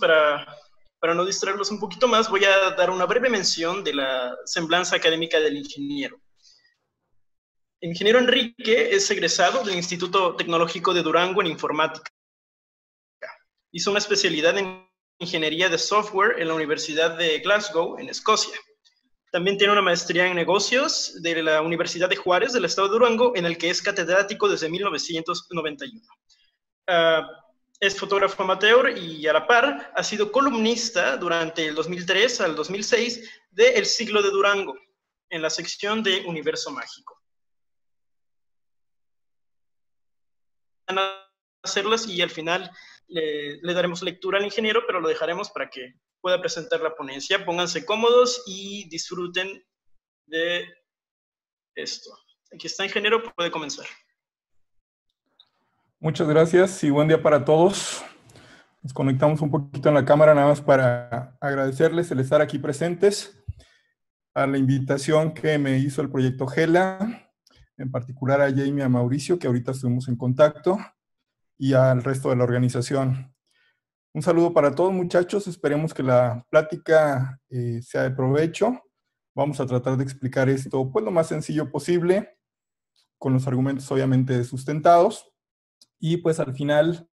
para, para no distraerlos un poquito más, voy a dar una breve mención de la semblanza académica del ingeniero. El ingeniero Enrique es egresado del Instituto Tecnológico de Durango en Informática. Hizo una especialidad en Ingeniería de Software en la Universidad de Glasgow, en Escocia. También tiene una maestría en negocios de la Universidad de Juárez del Estado de Durango, en el que es catedrático desde 1991. Es fotógrafo amateur y a la par ha sido columnista durante el 2003 al 2006 de El siglo de Durango, en la sección de Universo Mágico. hacerlas y al final le, eh, le, daremos lectura al ingeniero, pero lo dejaremos para que pueda presentar la ponencia. Pónganse cómodos y disfruten de esto. Aquí está ingeniero, puede comenzar. Muchas gracias y buen día para todos. Nos conectamos un poquito en la cámara nada más para agradecerles el estar aquí presentes, a la invitación que me hizo el proyecto Gela, en particular a Jamie y a Mauricio, que ahorita estuvimos en contacto, y al resto de la organización. Un saludo para todos muchachos, esperemos que la plática eh, sea de provecho. Vamos a tratar de explicar esto pues lo más sencillo posible, con los argumentos obviamente sustentados y pues al final,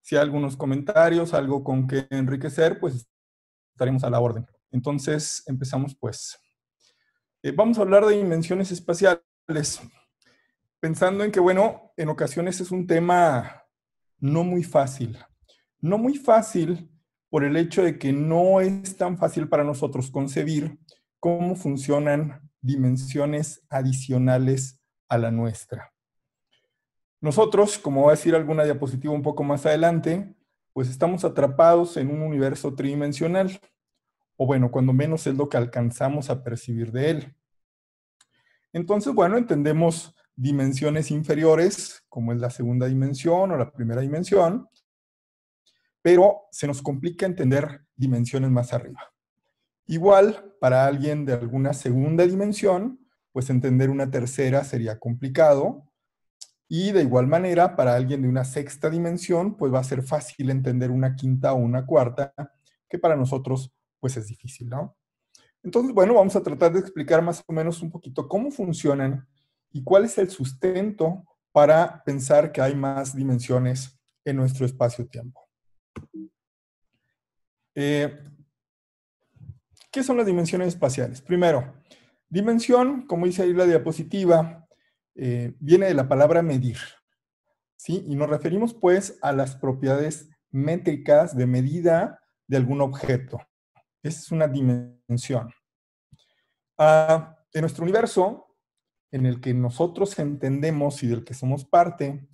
si hay algunos comentarios, algo con que enriquecer, pues estaremos a la orden. Entonces, empezamos pues. Eh, vamos a hablar de dimensiones espaciales, pensando en que, bueno, en ocasiones es un tema no muy fácil. No muy fácil por el hecho de que no es tan fácil para nosotros concebir cómo funcionan dimensiones adicionales a la nuestra. Nosotros, como va a decir alguna diapositiva un poco más adelante, pues estamos atrapados en un universo tridimensional, o bueno, cuando menos es lo que alcanzamos a percibir de él. Entonces, bueno, entendemos dimensiones inferiores, como es la segunda dimensión o la primera dimensión, pero se nos complica entender dimensiones más arriba. Igual, para alguien de alguna segunda dimensión, pues entender una tercera sería complicado, y de igual manera, para alguien de una sexta dimensión, pues va a ser fácil entender una quinta o una cuarta, que para nosotros, pues es difícil, ¿no? Entonces, bueno, vamos a tratar de explicar más o menos un poquito cómo funcionan y cuál es el sustento para pensar que hay más dimensiones en nuestro espacio-tiempo. Eh, ¿Qué son las dimensiones espaciales? Primero, dimensión, como dice ahí la diapositiva, eh, viene de la palabra medir, ¿sí? Y nos referimos pues a las propiedades métricas de medida de algún objeto. Esa es una dimensión. Ah, en nuestro universo, en el que nosotros entendemos y del que somos parte,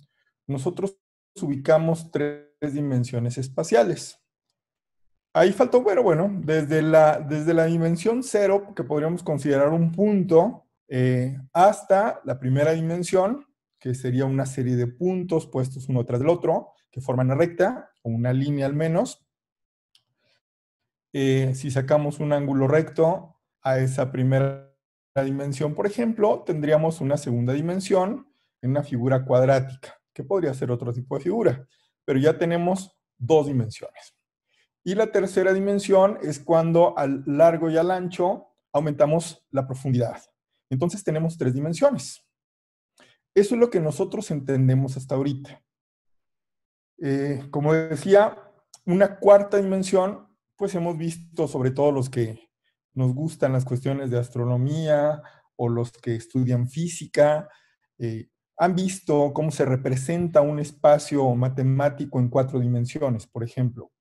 nosotros ubicamos tres dimensiones espaciales. Ahí faltó, bueno, bueno, desde la, desde la dimensión cero, que podríamos considerar un punto, eh, hasta la primera dimensión, que sería una serie de puntos puestos uno tras el otro, que forman una recta, o una línea al menos. Eh, si sacamos un ángulo recto a esa primera dimensión, por ejemplo, tendríamos una segunda dimensión en una figura cuadrática, que podría ser otro tipo de figura, pero ya tenemos dos dimensiones. Y la tercera dimensión es cuando al largo y al ancho aumentamos la profundidad. Entonces tenemos tres dimensiones. Eso es lo que nosotros entendemos hasta ahorita. Eh, como decía, una cuarta dimensión, pues hemos visto sobre todo los que nos gustan las cuestiones de astronomía o los que estudian física, eh, han visto cómo se representa un espacio matemático en cuatro dimensiones, por ejemplo.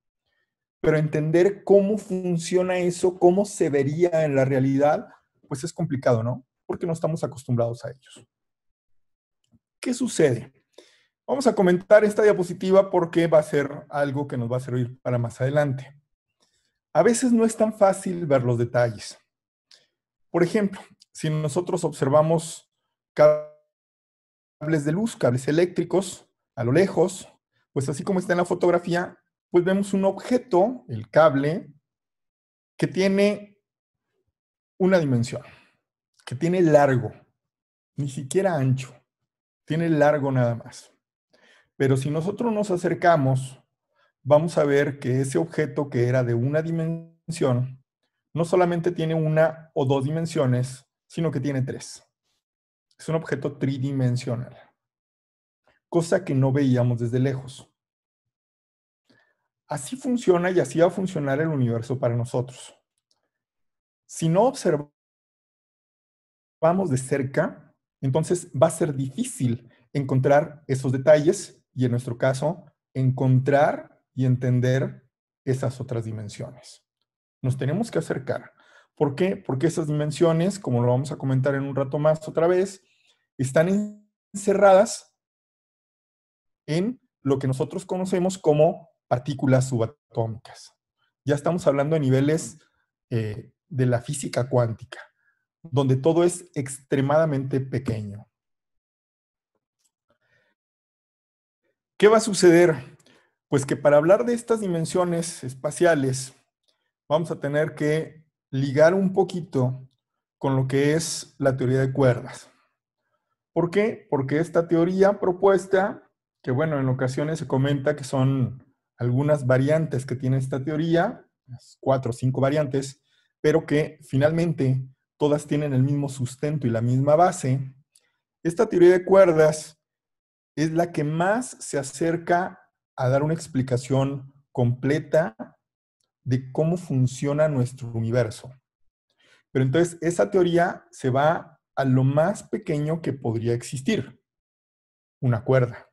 Pero entender cómo funciona eso, cómo se vería en la realidad, pues es complicado, ¿no? porque no estamos acostumbrados a ellos. ¿Qué sucede? Vamos a comentar esta diapositiva porque va a ser algo que nos va a servir para más adelante. A veces no es tan fácil ver los detalles. Por ejemplo, si nosotros observamos cables de luz, cables eléctricos, a lo lejos, pues así como está en la fotografía, pues vemos un objeto, el cable, que tiene una dimensión que tiene largo, ni siquiera ancho, tiene largo nada más. Pero si nosotros nos acercamos, vamos a ver que ese objeto que era de una dimensión, no solamente tiene una o dos dimensiones, sino que tiene tres. Es un objeto tridimensional, cosa que no veíamos desde lejos. Así funciona y así va a funcionar el universo para nosotros. Si no observamos, vamos de cerca, entonces va a ser difícil encontrar esos detalles y en nuestro caso, encontrar y entender esas otras dimensiones. Nos tenemos que acercar. ¿Por qué? Porque esas dimensiones, como lo vamos a comentar en un rato más otra vez, están encerradas en lo que nosotros conocemos como partículas subatómicas. Ya estamos hablando de niveles eh, de la física cuántica donde todo es extremadamente pequeño. ¿Qué va a suceder? Pues que para hablar de estas dimensiones espaciales, vamos a tener que ligar un poquito con lo que es la teoría de cuerdas. ¿Por qué? Porque esta teoría propuesta, que bueno, en ocasiones se comenta que son algunas variantes que tiene esta teoría, cuatro o cinco variantes, pero que finalmente todas tienen el mismo sustento y la misma base, esta teoría de cuerdas es la que más se acerca a dar una explicación completa de cómo funciona nuestro universo. Pero entonces esa teoría se va a lo más pequeño que podría existir, una cuerda.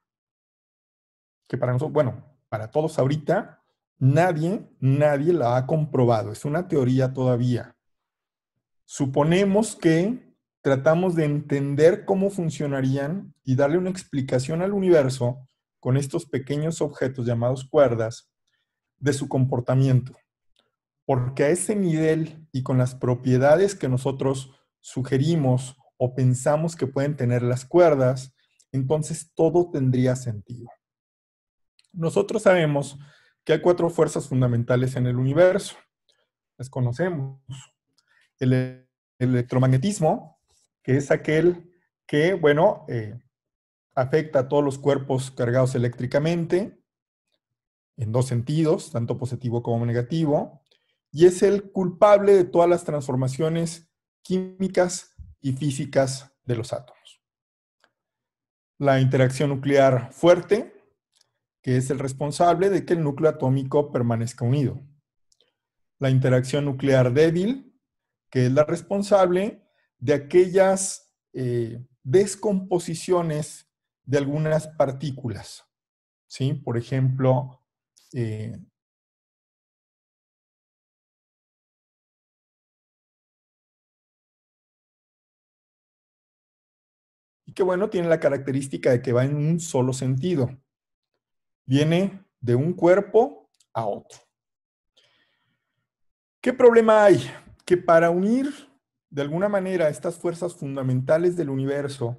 Que para nosotros, bueno, para todos ahorita, nadie, nadie la ha comprobado. Es una teoría todavía. Suponemos que tratamos de entender cómo funcionarían y darle una explicación al universo con estos pequeños objetos llamados cuerdas de su comportamiento. Porque a ese nivel y con las propiedades que nosotros sugerimos o pensamos que pueden tener las cuerdas, entonces todo tendría sentido. Nosotros sabemos que hay cuatro fuerzas fundamentales en el universo. Las conocemos. El el electromagnetismo, que es aquel que, bueno, eh, afecta a todos los cuerpos cargados eléctricamente en dos sentidos, tanto positivo como negativo, y es el culpable de todas las transformaciones químicas y físicas de los átomos. La interacción nuclear fuerte, que es el responsable de que el núcleo atómico permanezca unido. La interacción nuclear débil, que es la responsable de aquellas eh, descomposiciones de algunas partículas. ¿sí? Por ejemplo, eh, y que bueno, tiene la característica de que va en un solo sentido. Viene de un cuerpo a otro. ¿Qué problema hay? que para unir de alguna manera estas fuerzas fundamentales del universo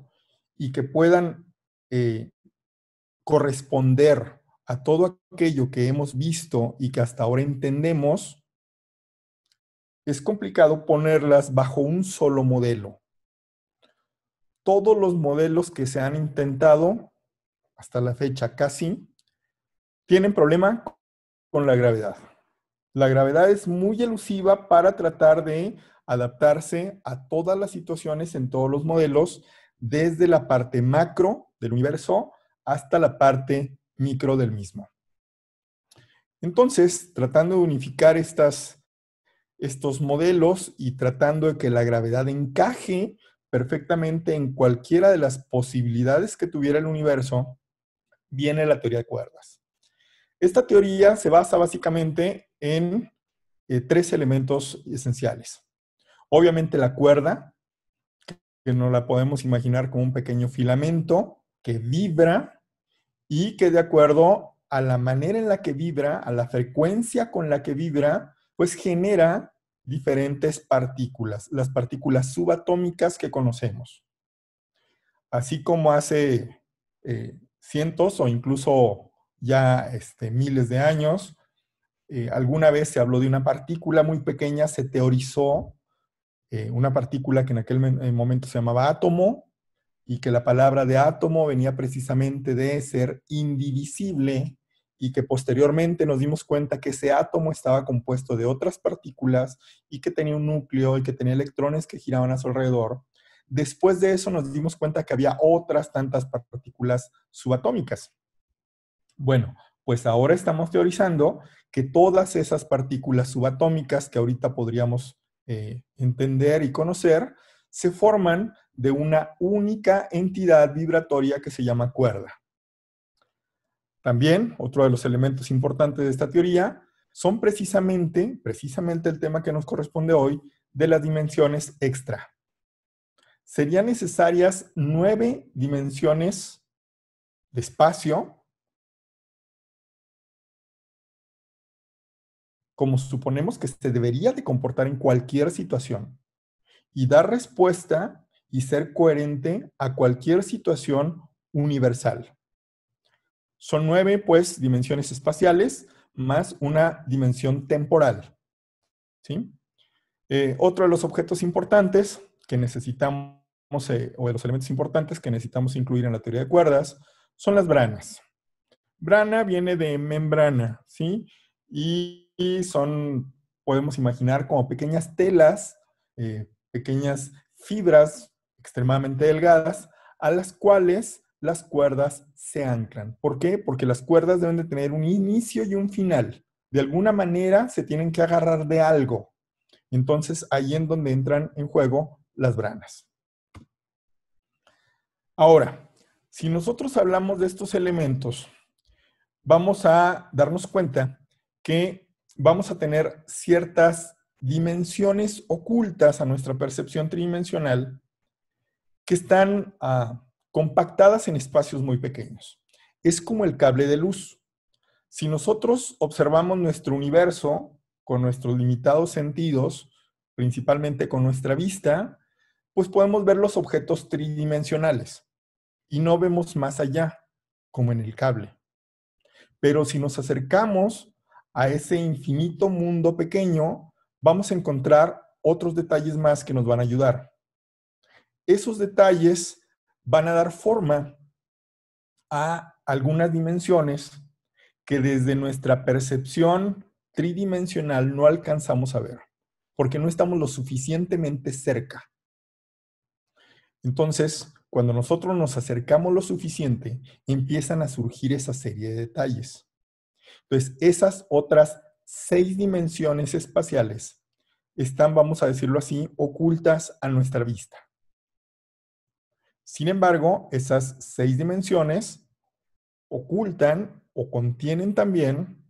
y que puedan eh, corresponder a todo aquello que hemos visto y que hasta ahora entendemos, es complicado ponerlas bajo un solo modelo. Todos los modelos que se han intentado, hasta la fecha casi, tienen problema con la gravedad. La gravedad es muy elusiva para tratar de adaptarse a todas las situaciones en todos los modelos, desde la parte macro del universo hasta la parte micro del mismo. Entonces, tratando de unificar estas, estos modelos y tratando de que la gravedad encaje perfectamente en cualquiera de las posibilidades que tuviera el universo, viene la teoría de cuerdas. Esta teoría se basa básicamente en eh, tres elementos esenciales. Obviamente la cuerda, que no la podemos imaginar como un pequeño filamento que vibra y que de acuerdo a la manera en la que vibra, a la frecuencia con la que vibra, pues genera diferentes partículas, las partículas subatómicas que conocemos. Así como hace eh, cientos o incluso ya este, miles de años, eh, alguna vez se habló de una partícula muy pequeña, se teorizó eh, una partícula que en aquel eh, momento se llamaba átomo y que la palabra de átomo venía precisamente de ser indivisible y que posteriormente nos dimos cuenta que ese átomo estaba compuesto de otras partículas y que tenía un núcleo y que tenía electrones que giraban a su alrededor. Después de eso nos dimos cuenta que había otras tantas partículas subatómicas. Bueno, pues ahora estamos teorizando que todas esas partículas subatómicas que ahorita podríamos eh, entender y conocer se forman de una única entidad vibratoria que se llama cuerda. También, otro de los elementos importantes de esta teoría son precisamente, precisamente el tema que nos corresponde hoy, de las dimensiones extra. Serían necesarias nueve dimensiones de espacio como suponemos que se debería de comportar en cualquier situación y dar respuesta y ser coherente a cualquier situación universal. Son nueve, pues, dimensiones espaciales más una dimensión temporal. ¿sí? Eh, otro de los objetos importantes que necesitamos, eh, o de los elementos importantes que necesitamos incluir en la teoría de cuerdas, son las branas. Brana viene de membrana, ¿sí? Y y son, podemos imaginar, como pequeñas telas, eh, pequeñas fibras extremadamente delgadas, a las cuales las cuerdas se anclan. ¿Por qué? Porque las cuerdas deben de tener un inicio y un final. De alguna manera se tienen que agarrar de algo. Entonces ahí en donde entran en juego las branas. Ahora, si nosotros hablamos de estos elementos, vamos a darnos cuenta que vamos a tener ciertas dimensiones ocultas a nuestra percepción tridimensional que están ah, compactadas en espacios muy pequeños. Es como el cable de luz. Si nosotros observamos nuestro universo con nuestros limitados sentidos, principalmente con nuestra vista, pues podemos ver los objetos tridimensionales y no vemos más allá, como en el cable. Pero si nos acercamos a ese infinito mundo pequeño, vamos a encontrar otros detalles más que nos van a ayudar. Esos detalles van a dar forma a algunas dimensiones que desde nuestra percepción tridimensional no alcanzamos a ver, porque no estamos lo suficientemente cerca. Entonces, cuando nosotros nos acercamos lo suficiente, empiezan a surgir esa serie de detalles. Entonces, esas otras seis dimensiones espaciales están, vamos a decirlo así, ocultas a nuestra vista. Sin embargo, esas seis dimensiones ocultan o contienen también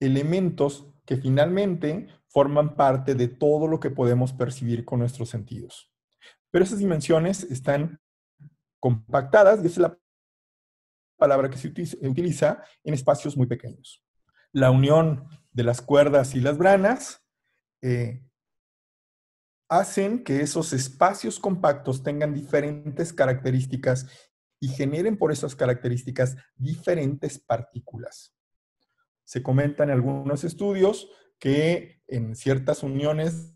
elementos que finalmente forman parte de todo lo que podemos percibir con nuestros sentidos. Pero esas dimensiones están compactadas, y esa es la palabra que se utiliza en espacios muy pequeños la unión de las cuerdas y las branas, eh, hacen que esos espacios compactos tengan diferentes características y generen por esas características diferentes partículas. Se comentan en algunos estudios que en ciertas uniones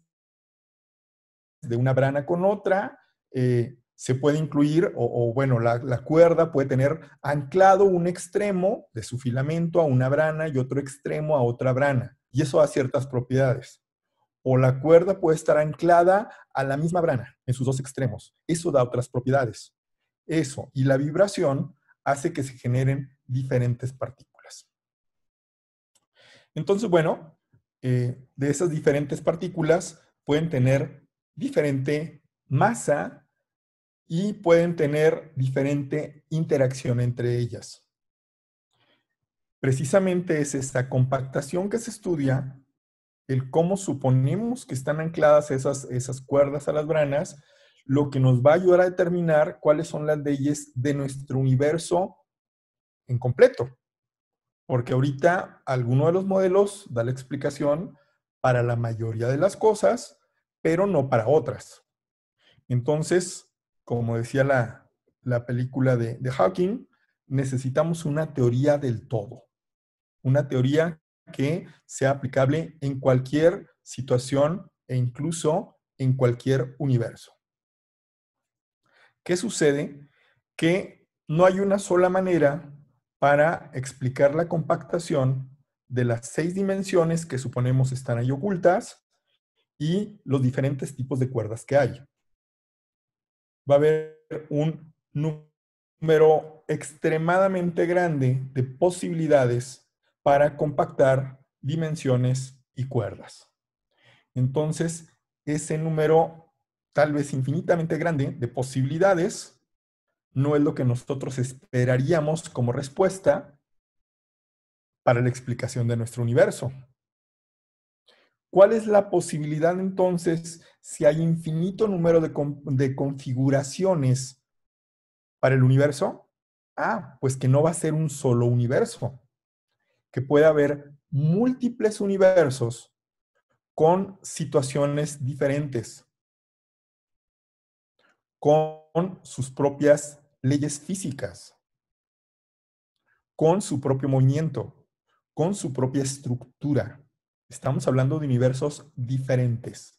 de una brana con otra, eh, se puede incluir, o, bueno, la, cuerda puede tener anclado un extremo de su filamento a una brana y otro extremo a otra brana, y eso da ciertas propiedades. O la cuerda puede estar anclada a la misma brana en sus dos extremos, eso da otras propiedades. Eso y la vibración hace que se generen diferentes partículas. Entonces, bueno, eh, de esas diferentes partículas pueden tener diferente masa, y pueden tener diferente interacción entre ellas. Precisamente es esta compactación que se estudia, el cómo suponemos que están ancladas esas, esas cuerdas a las branas, lo que nos va a ayudar a determinar cuáles son las leyes de nuestro universo en completo. Porque ahorita alguno de los modelos da la explicación para la mayoría de las cosas, pero no para otras. Entonces, como decía la, película de, de Hawking, necesitamos una teoría del todo, una teoría que sea aplicable en cualquier situación e incluso en cualquier universo. ¿Qué sucede? Que no hay una sola manera para explicar la compactación de las seis dimensiones que suponemos están ahí ocultas y los diferentes tipos de cuerdas que hay va a haber un número extremadamente grande de posibilidades para compactar dimensiones y cuerdas. Entonces, ese número tal vez infinitamente grande de posibilidades no es lo que nosotros esperaríamos como respuesta para la explicación de nuestro universo. ¿Cuál es la posibilidad entonces si hay infinito número de, configuraciones para el universo? Ah, pues que no va a ser un solo universo, que puede haber múltiples universos con situaciones diferentes, con sus propias leyes físicas, con su propio movimiento, con su propia estructura. Estamos hablando de universos diferentes.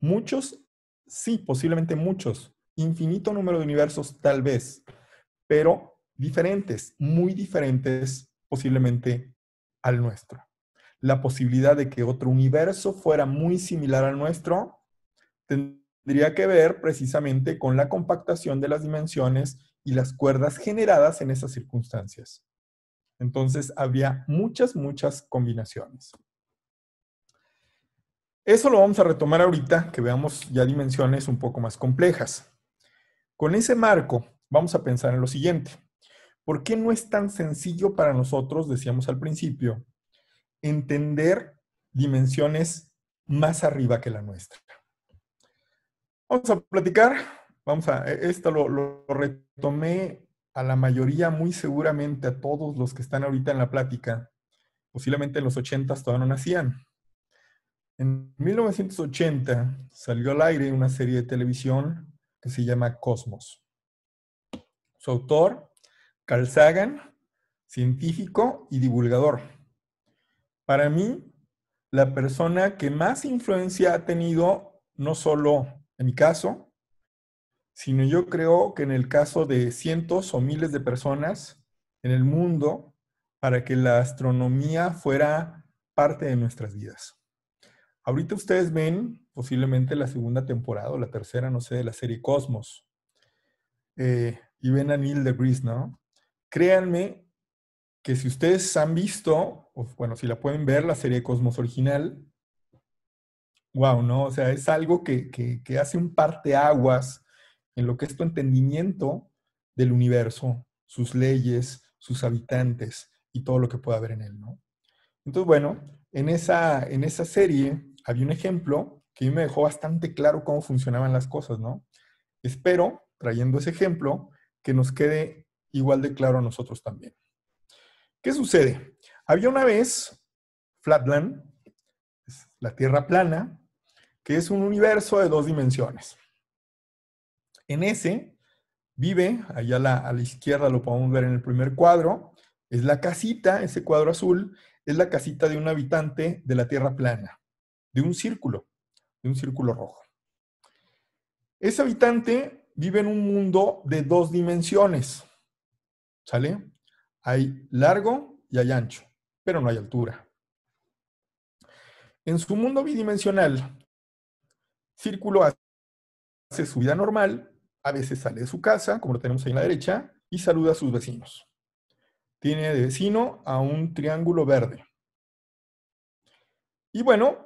Muchos, sí, posiblemente muchos. Infinito número de universos, tal vez, pero diferentes, muy diferentes posiblemente al nuestro. La posibilidad de que otro universo fuera muy similar al nuestro tendría que ver precisamente con la compactación de las dimensiones y las cuerdas generadas en esas circunstancias. Entonces, había muchas, muchas combinaciones. Eso lo vamos a retomar ahorita, que veamos ya dimensiones un poco más complejas. Con ese marco, vamos a pensar en lo siguiente. ¿Por qué no es tan sencillo para nosotros, decíamos al principio, entender dimensiones más arriba que la nuestra? Vamos a platicar, vamos a, e, esto lo, lo retomé a la mayoría, muy seguramente a todos los que están ahorita en la plática, posiblemente en los 80 todavía no nacían. En 1980 salió al aire una serie de televisión que se llama Cosmos. Su autor, Carl Sagan, científico y divulgador. Para mí, la persona que más influencia ha tenido, no solo en mi caso, sino yo creo que en el caso de cientos o miles de personas en el mundo para que la astronomía fuera parte de nuestras vidas. Ahorita ustedes ven posiblemente la segunda temporada o la tercera, no sé, de la serie Cosmos. Eh, y ven a Neil deGrasse, ¿no? Créanme que si ustedes han visto, o, bueno, si la pueden ver, la serie Cosmos original, wow, ¿no? O sea, es algo que, que, que hace un aguas en lo que es tu entendimiento del universo, sus leyes, sus habitantes y todo lo que pueda haber en él, ¿no? Entonces, bueno, en esa, en esa serie había un ejemplo que a mí me dejó bastante claro cómo funcionaban las cosas, ¿no? Espero, trayendo ese ejemplo, que nos quede igual de claro a nosotros también. ¿Qué sucede? Había una vez Flatland, es la Tierra plana, que es un universo de dos dimensiones. En ese vive, allá a la izquierda lo podemos ver en el primer cuadro, es la casita, ese cuadro azul, es la casita de un habitante de la Tierra plana de un círculo, de un círculo rojo. Ese habitante vive en un mundo de dos dimensiones. ¿Sale? Hay largo y hay ancho, pero no hay altura. En su mundo bidimensional, círculo hace su vida normal, a veces sale de su casa, como lo tenemos ahí en la derecha, y saluda a sus vecinos. Tiene de vecino a un triángulo verde. Y bueno,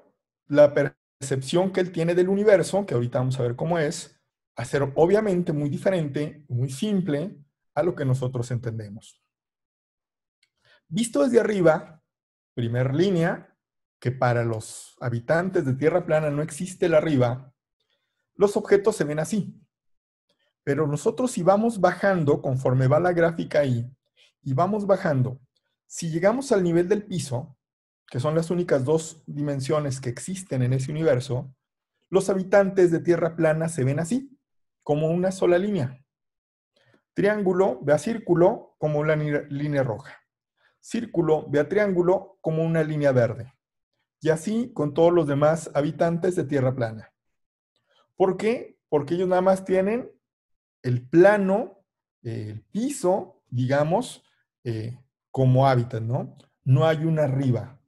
la percepción que él tiene del universo, que ahorita vamos a ver cómo es, a ser obviamente muy diferente, muy simple a lo que nosotros entendemos. Visto desde arriba, primer línea, que para los habitantes de Tierra plana no existe la arriba, los objetos se ven así. Pero nosotros si vamos bajando, conforme va la gráfica ahí, y vamos bajando, si llegamos al nivel del piso, que son las únicas dos dimensiones que existen en ese universo, los habitantes de tierra plana se ven así, como una sola línea. Triángulo ve a círculo como una línea roja. Círculo ve a triángulo como una línea verde. Y así con todos los demás habitantes de tierra plana. ¿Por qué? Porque ellos nada más tienen el plano, el piso, digamos, eh, como hábitat, ¿no? No hay una arriba,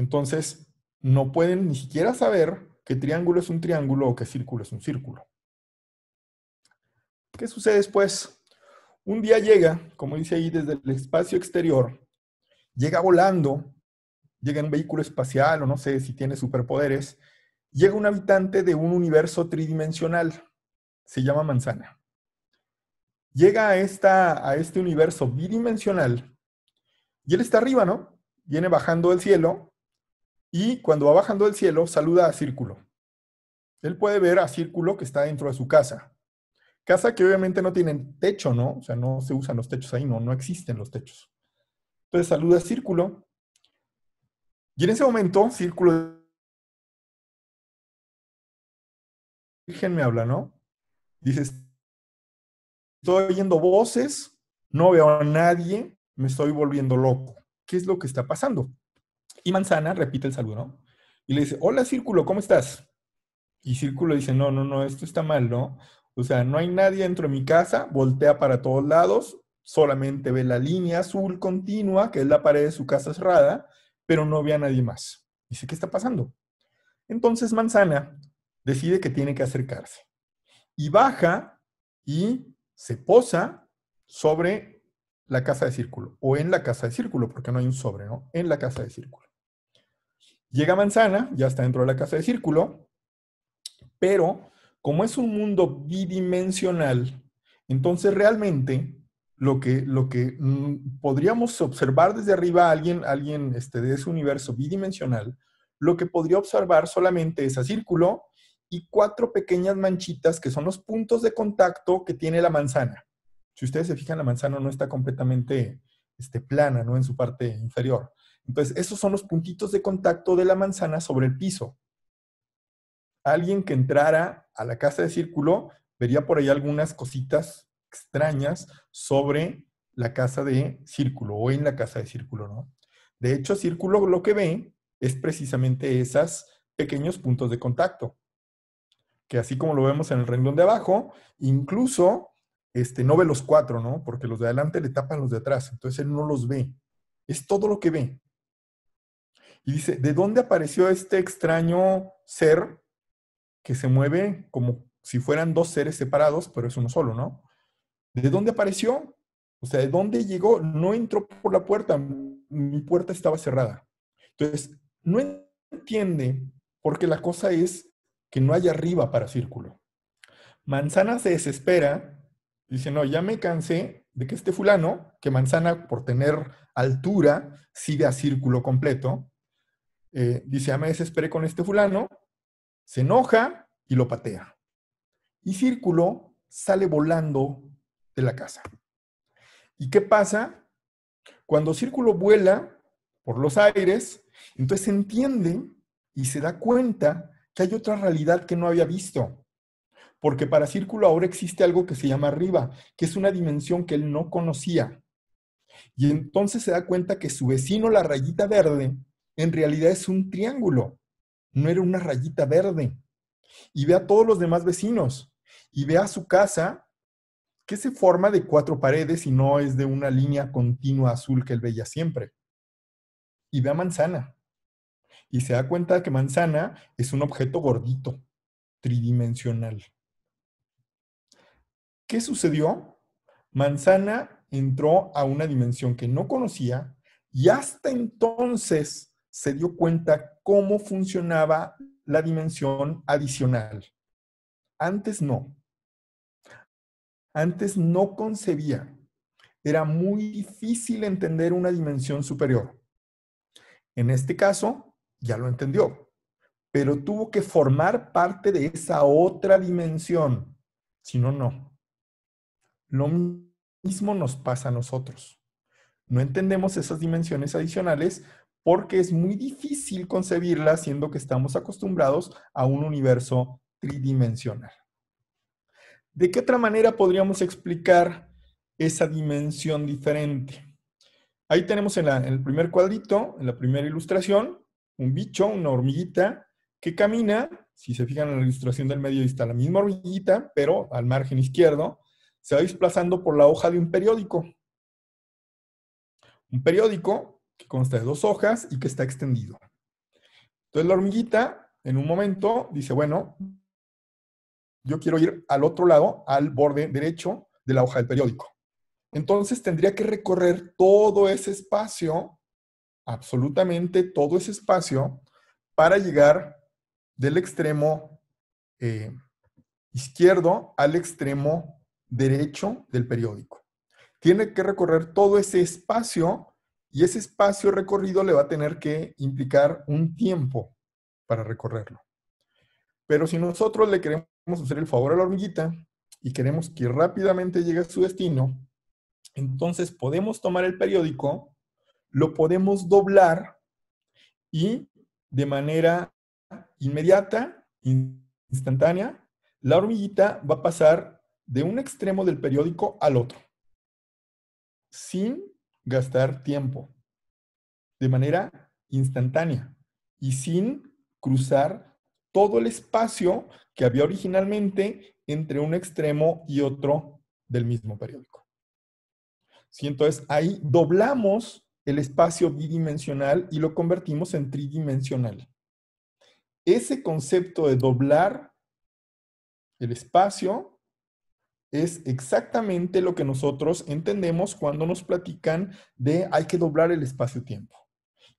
entonces, no pueden ni siquiera saber qué triángulo es un triángulo o qué círculo es un círculo. ¿Qué sucede después? Un día llega, como dice ahí, desde el espacio exterior, llega volando, llega en un vehículo espacial o no sé si tiene superpoderes, llega un habitante de un universo tridimensional, se llama manzana. Llega a, a este universo bidimensional y él está arriba, ¿no? Viene bajando del cielo y cuando va bajando del cielo saluda a Círculo. Él puede ver a Círculo que está dentro de su casa. Casa que obviamente no tienen techo, ¿no? O sea, no se usan los techos ahí, no, no existen los techos. Entonces saluda a Círculo. Y en ese momento, Círculo... Virgen me habla, ¿no? Dices, estoy oyendo voces, no veo a nadie, me estoy volviendo loco. ¿Qué es lo que está pasando? Y Manzana repite el saludo, ¿no? Y le dice, hola Círculo, ¿cómo estás? Y Círculo dice, no, no, no, esto está mal, ¿no? O sea, no hay nadie dentro de mi casa, voltea para todos lados, solamente ve la línea azul continua, que es la pared de su casa cerrada, pero no ve a nadie más. Dice, ¿qué está pasando? Entonces Manzana decide que tiene que acercarse. Y baja y se posa sobre la casa de círculo, o en la casa de círculo, porque no hay un sobre, ¿no? En la casa de círculo. Llega Manzana, ya está dentro de la casa de círculo, pero como es un mundo bidimensional, entonces realmente lo que, lo que mm, podríamos observar desde arriba a alguien, alguien este, de ese universo bidimensional, lo que podría observar solamente es a círculo y cuatro pequeñas manchitas que son los puntos de contacto que tiene la manzana. Si ustedes se fijan, la manzana no está completamente este, plana, ¿no? En su parte inferior. Entonces, esos son los puntitos de contacto de la manzana sobre el piso. Alguien que entrara a la casa de círculo vería por ahí algunas cositas extrañas sobre la casa de círculo o en la casa de círculo, ¿no? De hecho, círculo lo que ve es precisamente esos pequeños puntos de contacto, que así como lo vemos en el renglón de abajo, incluso este, no ve los cuatro, ¿no? Porque los de adelante le tapan los de atrás, entonces él no los ve. Es todo lo que ve. Y dice, ¿de dónde apareció este extraño ser que se mueve como si fueran dos seres separados, pero es uno solo, ¿no? ¿De dónde apareció? O sea, ¿de dónde llegó? No entró por la puerta, mi puerta estaba cerrada. Entonces, no entiende porque la cosa es que no hay arriba para círculo. Manzana se desespera, dice, no, ya me cansé de que este fulano, que Manzana por tener altura sigue a círculo completo, eh, dice, ya me desesperé con este fulano, se enoja y lo patea. Y Círculo sale volando de la casa. ¿Y qué pasa? Cuando Círculo vuela por los aires, entonces entiende y se da cuenta que hay otra realidad que no había visto. Porque para Círculo ahora existe algo que se llama arriba, que es una dimensión que él no conocía. Y entonces se da cuenta que su vecino, la rayita verde, en realidad es un triángulo, no era una rayita verde. Y ve a todos los demás vecinos y ve a su casa que se forma de cuatro paredes y no es de una línea continua azul que él veía siempre. Y ve a Manzana y se da cuenta de que Manzana es un objeto gordito, tridimensional. ¿Qué sucedió? Manzana entró a una dimensión que no conocía y hasta entonces se dio cuenta cómo funcionaba la dimensión adicional. Antes no. Antes no concebía. Era muy difícil entender una dimensión superior. En este caso, ya lo entendió, pero tuvo que formar parte de esa otra dimensión. Si no, no. Lo mismo nos pasa a nosotros. No entendemos esas dimensiones adicionales porque es muy difícil concebirla siendo que estamos acostumbrados a un universo tridimensional. ¿De qué otra manera podríamos explicar esa dimensión diferente? Ahí tenemos en, el primer cuadrito, en la primera ilustración, un bicho, una hormiguita, que camina, si se fijan en la ilustración del medio, está la misma hormiguita, pero al margen izquierdo, se va desplazando por la hoja de un periódico. Un periódico que consta de dos hojas y que está extendido. Entonces la hormiguita en un momento dice, bueno, yo quiero ir al otro lado, al borde derecho de la hoja del periódico. Entonces tendría que recorrer todo ese espacio, absolutamente todo ese espacio, para llegar del extremo eh, izquierdo al extremo derecho del periódico. Tiene que recorrer todo ese espacio y ese espacio recorrido le va a tener que implicar un tiempo para recorrerlo. Pero si nosotros le queremos hacer el favor a la hormiguita y queremos que rápidamente llegue a su destino, entonces podemos tomar el periódico, lo podemos doblar y de manera inmediata, instantánea, la hormiguita va a pasar de un extremo del periódico al otro, sin gastar tiempo de manera instantánea y sin cruzar todo el espacio que había originalmente entre un extremo y otro del mismo periódico. ¿Sí? Entonces ahí doblamos el espacio bidimensional y lo convertimos en tridimensional. Ese concepto de doblar el espacio es exactamente lo que nosotros entendemos cuando nos platican de hay que doblar el espacio-tiempo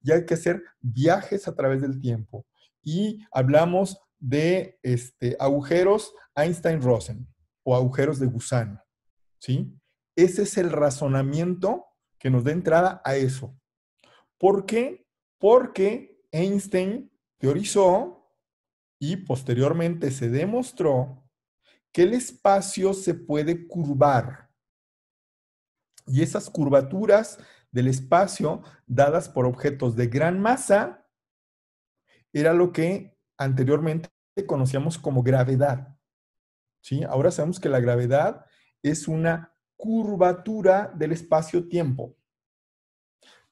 y hay que hacer viajes a través del tiempo. Y hablamos de este, agujeros Einstein-Rosen o agujeros de gusano. ¿sí? Ese es el razonamiento que nos da entrada a eso. ¿Por qué? Porque Einstein teorizó y posteriormente se demostró que el espacio se puede curvar. Y esas curvaturas del espacio dadas por objetos de gran masa era lo que anteriormente conocíamos como gravedad. ¿Sí? Ahora sabemos que la gravedad es una curvatura del espacio-tiempo.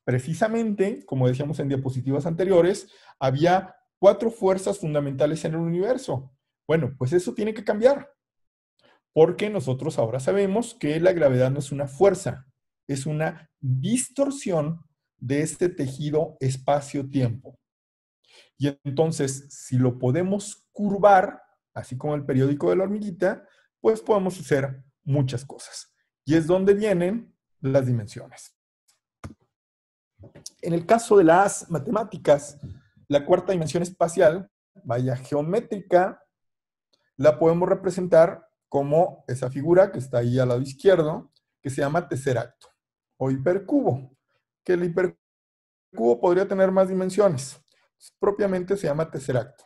Precisamente, como decíamos en diapositivas anteriores, había cuatro fuerzas fundamentales en el universo. Bueno, pues eso tiene que cambiar porque nosotros ahora sabemos que la gravedad no es una fuerza, es una distorsión de este tejido espacio-tiempo. Y entonces, si lo podemos curvar, así como el periódico de la hormiguita, pues podemos hacer muchas cosas. Y es donde vienen las dimensiones. En el caso de las matemáticas, la cuarta dimensión espacial, vaya geométrica, la podemos representar como esa figura que está ahí al lado izquierdo, que se llama tesseracto o hipercubo, que el hipercubo podría tener más dimensiones. propiamente se llama tesseracto.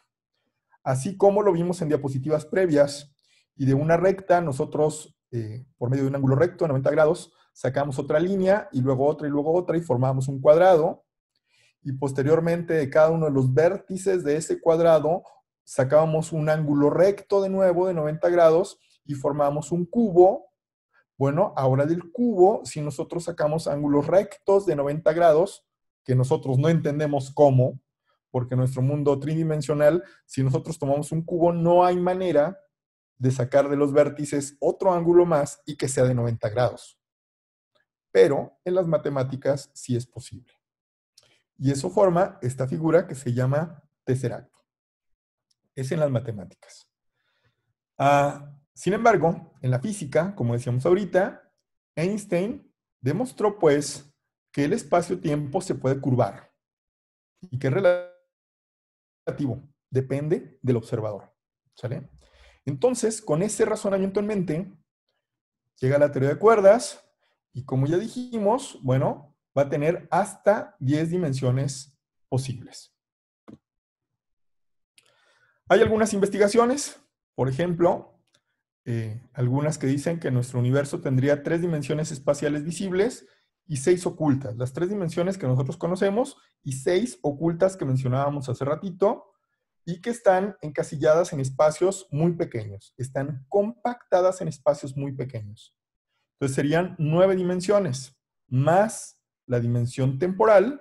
Así como lo vimos en diapositivas previas, y de una recta nosotros, eh, por medio de un ángulo recto, de 90 grados, sacamos otra línea y luego otra y luego otra y formamos un cuadrado. Y posteriormente de cada uno de los vértices de ese cuadrado sacábamos un ángulo recto de nuevo de 90 grados y formamos un cubo. Bueno, ahora del cubo, si nosotros sacamos ángulos rectos de 90 grados, que nosotros no entendemos cómo, porque en nuestro mundo tridimensional, si nosotros tomamos un cubo, no hay manera de sacar de los vértices otro ángulo más y que sea de 90 grados. Pero en las matemáticas sí es posible. Y eso forma esta figura que se llama Tesseract. Es en las matemáticas. Ah, sin embargo, en la física, como decíamos ahorita, Einstein demostró pues que el espacio-tiempo se puede curvar y que el relativo, depende del observador. ¿Sale? Entonces, con ese razonamiento en mente, llega la teoría de cuerdas y como ya dijimos, bueno, va a tener hasta 10 dimensiones posibles. Hay algunas investigaciones, por ejemplo, eh, algunas que dicen que nuestro universo tendría tres dimensiones espaciales visibles y seis ocultas. Las tres dimensiones que nosotros conocemos y seis ocultas que mencionábamos hace ratito y que están encasilladas en espacios muy pequeños. Están compactadas en espacios muy pequeños. Entonces serían nueve dimensiones más la dimensión temporal,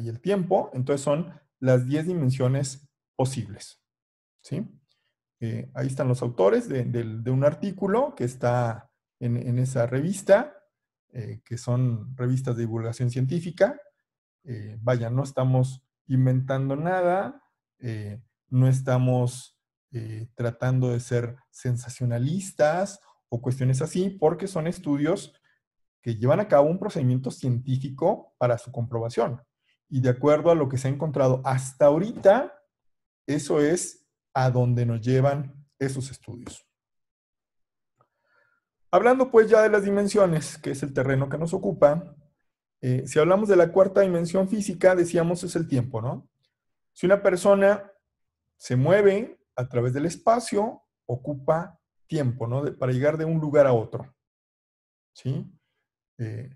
y el tiempo, entonces son las diez dimensiones posibles. ¿Sí? Eh, ahí están los autores de, un artículo que está en, esa revista, eh, que son revistas de divulgación científica. Eh, vaya, no estamos inventando nada, no estamos tratando de ser sensacionalistas o cuestiones así, porque son estudios que llevan a cabo un procedimiento científico para su comprobación. Y de acuerdo a lo que se ha encontrado hasta ahorita, eso es a donde nos llevan esos estudios. Hablando pues ya de las dimensiones, que es el terreno que nos ocupa, eh, si hablamos de la cuarta dimensión física, decíamos es el tiempo, ¿no? Si una persona se mueve a través del espacio, ocupa tiempo, ¿no? para llegar de un lugar a otro. ¿Sí? Eh,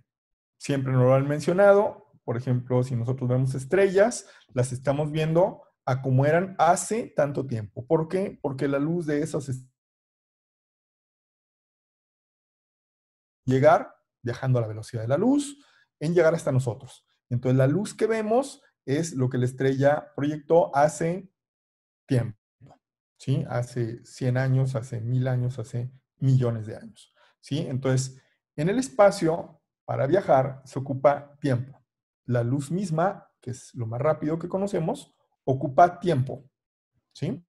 siempre nos lo han mencionado, por ejemplo, si nosotros vemos estrellas, las estamos viendo a como eran hace tanto tiempo. ¿Por qué? Porque la luz de esas llegar viajando a la velocidad de la luz, en llegar hasta nosotros. Entonces la luz que vemos es lo que la estrella proyectó hace tiempo, ¿sí? Hace 100 años, hace 1000 años, hace millones de años, ¿sí? Entonces, en el espacio, para viajar, se ocupa tiempo. La luz misma, que es lo más rápido que conocemos, ocupa tiempo. ¿Sí?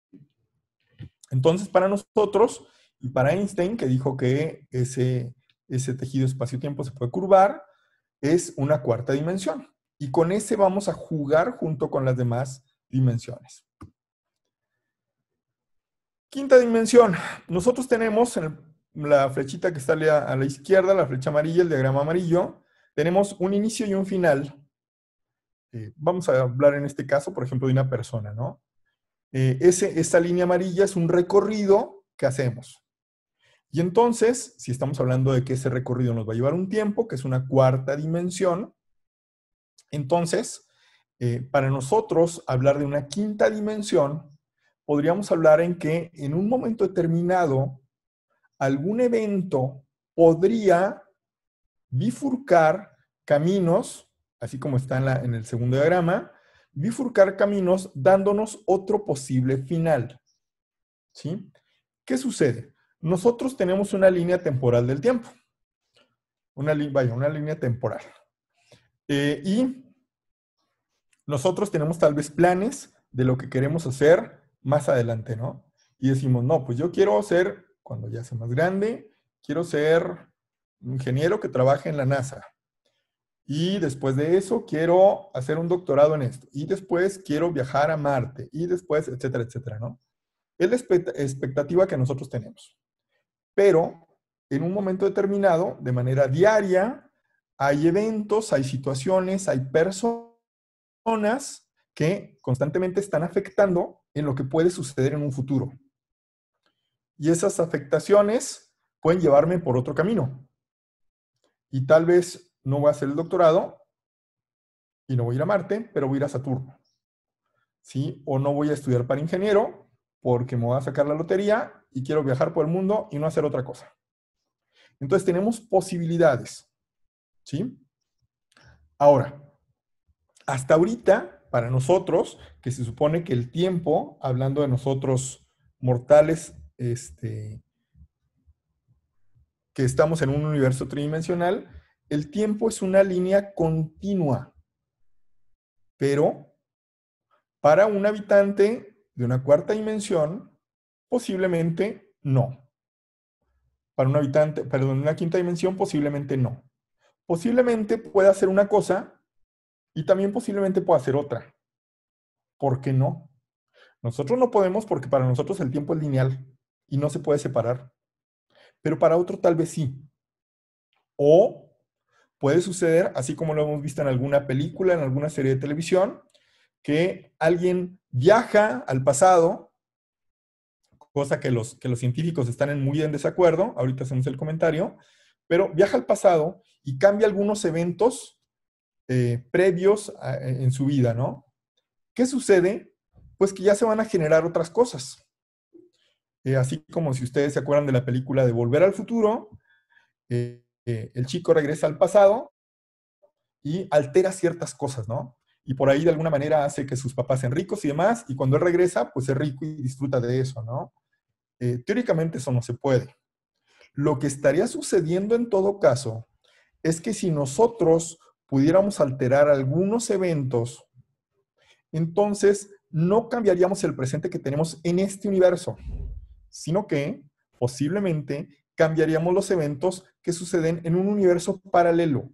Entonces, para nosotros y para Einstein, que dijo que ese, ese tejido espacio-tiempo se puede curvar, es una cuarta dimensión. Y con ese vamos a jugar junto con las demás dimensiones. Quinta dimensión. Nosotros tenemos en la flechita que está a la izquierda, la flecha amarilla, el diagrama amarillo, tenemos un inicio y un final eh, vamos a hablar en este caso, por ejemplo, de una persona, ¿no? Eh, esa ese, esta línea amarilla es un recorrido que hacemos. Y entonces, si estamos hablando de que ese recorrido nos va a llevar un tiempo, que es una cuarta dimensión, entonces, eh, para nosotros hablar de una quinta dimensión, podríamos hablar en que en un momento determinado, algún evento podría bifurcar caminos así como está en, el segundo diagrama, bifurcar caminos dándonos otro posible final. ¿Sí? ¿Qué sucede? Nosotros tenemos una línea temporal del tiempo. Una, vaya, una línea temporal. Eh, y nosotros tenemos tal vez planes de lo que queremos hacer más adelante, ¿no? Y decimos, no, pues yo quiero ser, cuando ya sea más grande, quiero ser ingeniero que trabaje en la NASA. Y después de eso quiero hacer un doctorado en esto. Y después quiero viajar a Marte. Y después, etcétera, etcétera, ¿no? Es la expectativa que nosotros tenemos. Pero en un momento determinado, de manera diaria, hay eventos, hay situaciones, hay personas que constantemente están afectando en lo que puede suceder en un futuro. Y esas afectaciones pueden llevarme por otro camino. Y tal vez no voy a hacer el doctorado y no voy a ir a Marte, pero voy a ir a Saturno. ¿Sí? O no voy a estudiar para ingeniero porque me voy a sacar la lotería y quiero viajar por el mundo y no hacer otra cosa. Entonces tenemos posibilidades. ¿Sí? Ahora, hasta ahorita, para nosotros, que se supone que el tiempo, hablando de nosotros mortales, este, que estamos en un universo tridimensional, el tiempo es una línea continua, pero para un habitante de una cuarta dimensión, posiblemente no. Para un habitante, perdón, una quinta dimensión, posiblemente no. Posiblemente pueda hacer una cosa y también posiblemente pueda hacer otra. ¿Por qué no? Nosotros no podemos porque para nosotros el tiempo es lineal y no se puede separar. Pero para otro tal vez sí. O Puede suceder, así como lo hemos visto en alguna película, en alguna serie de televisión, que alguien viaja al pasado, cosa que los, que los científicos están en muy en desacuerdo, ahorita hacemos el comentario, pero viaja al pasado y cambia algunos eventos eh, previos eh, en su vida, ¿no? ¿Qué sucede? Pues que ya se van a generar otras cosas. Eh, así como si ustedes se acuerdan de la película de Volver al Futuro, eh, el chico regresa al pasado y altera ciertas cosas, ¿no? Y por ahí de alguna manera hace que sus papás sean ricos y demás, y cuando él regresa, pues es rico y disfruta de eso, ¿no? Eh, teóricamente eso no se puede. Lo que estaría sucediendo en todo caso es que si nosotros pudiéramos alterar algunos eventos, entonces no cambiaríamos el presente que tenemos en este universo, sino que posiblemente cambiaríamos los eventos que suceden en un universo paralelo.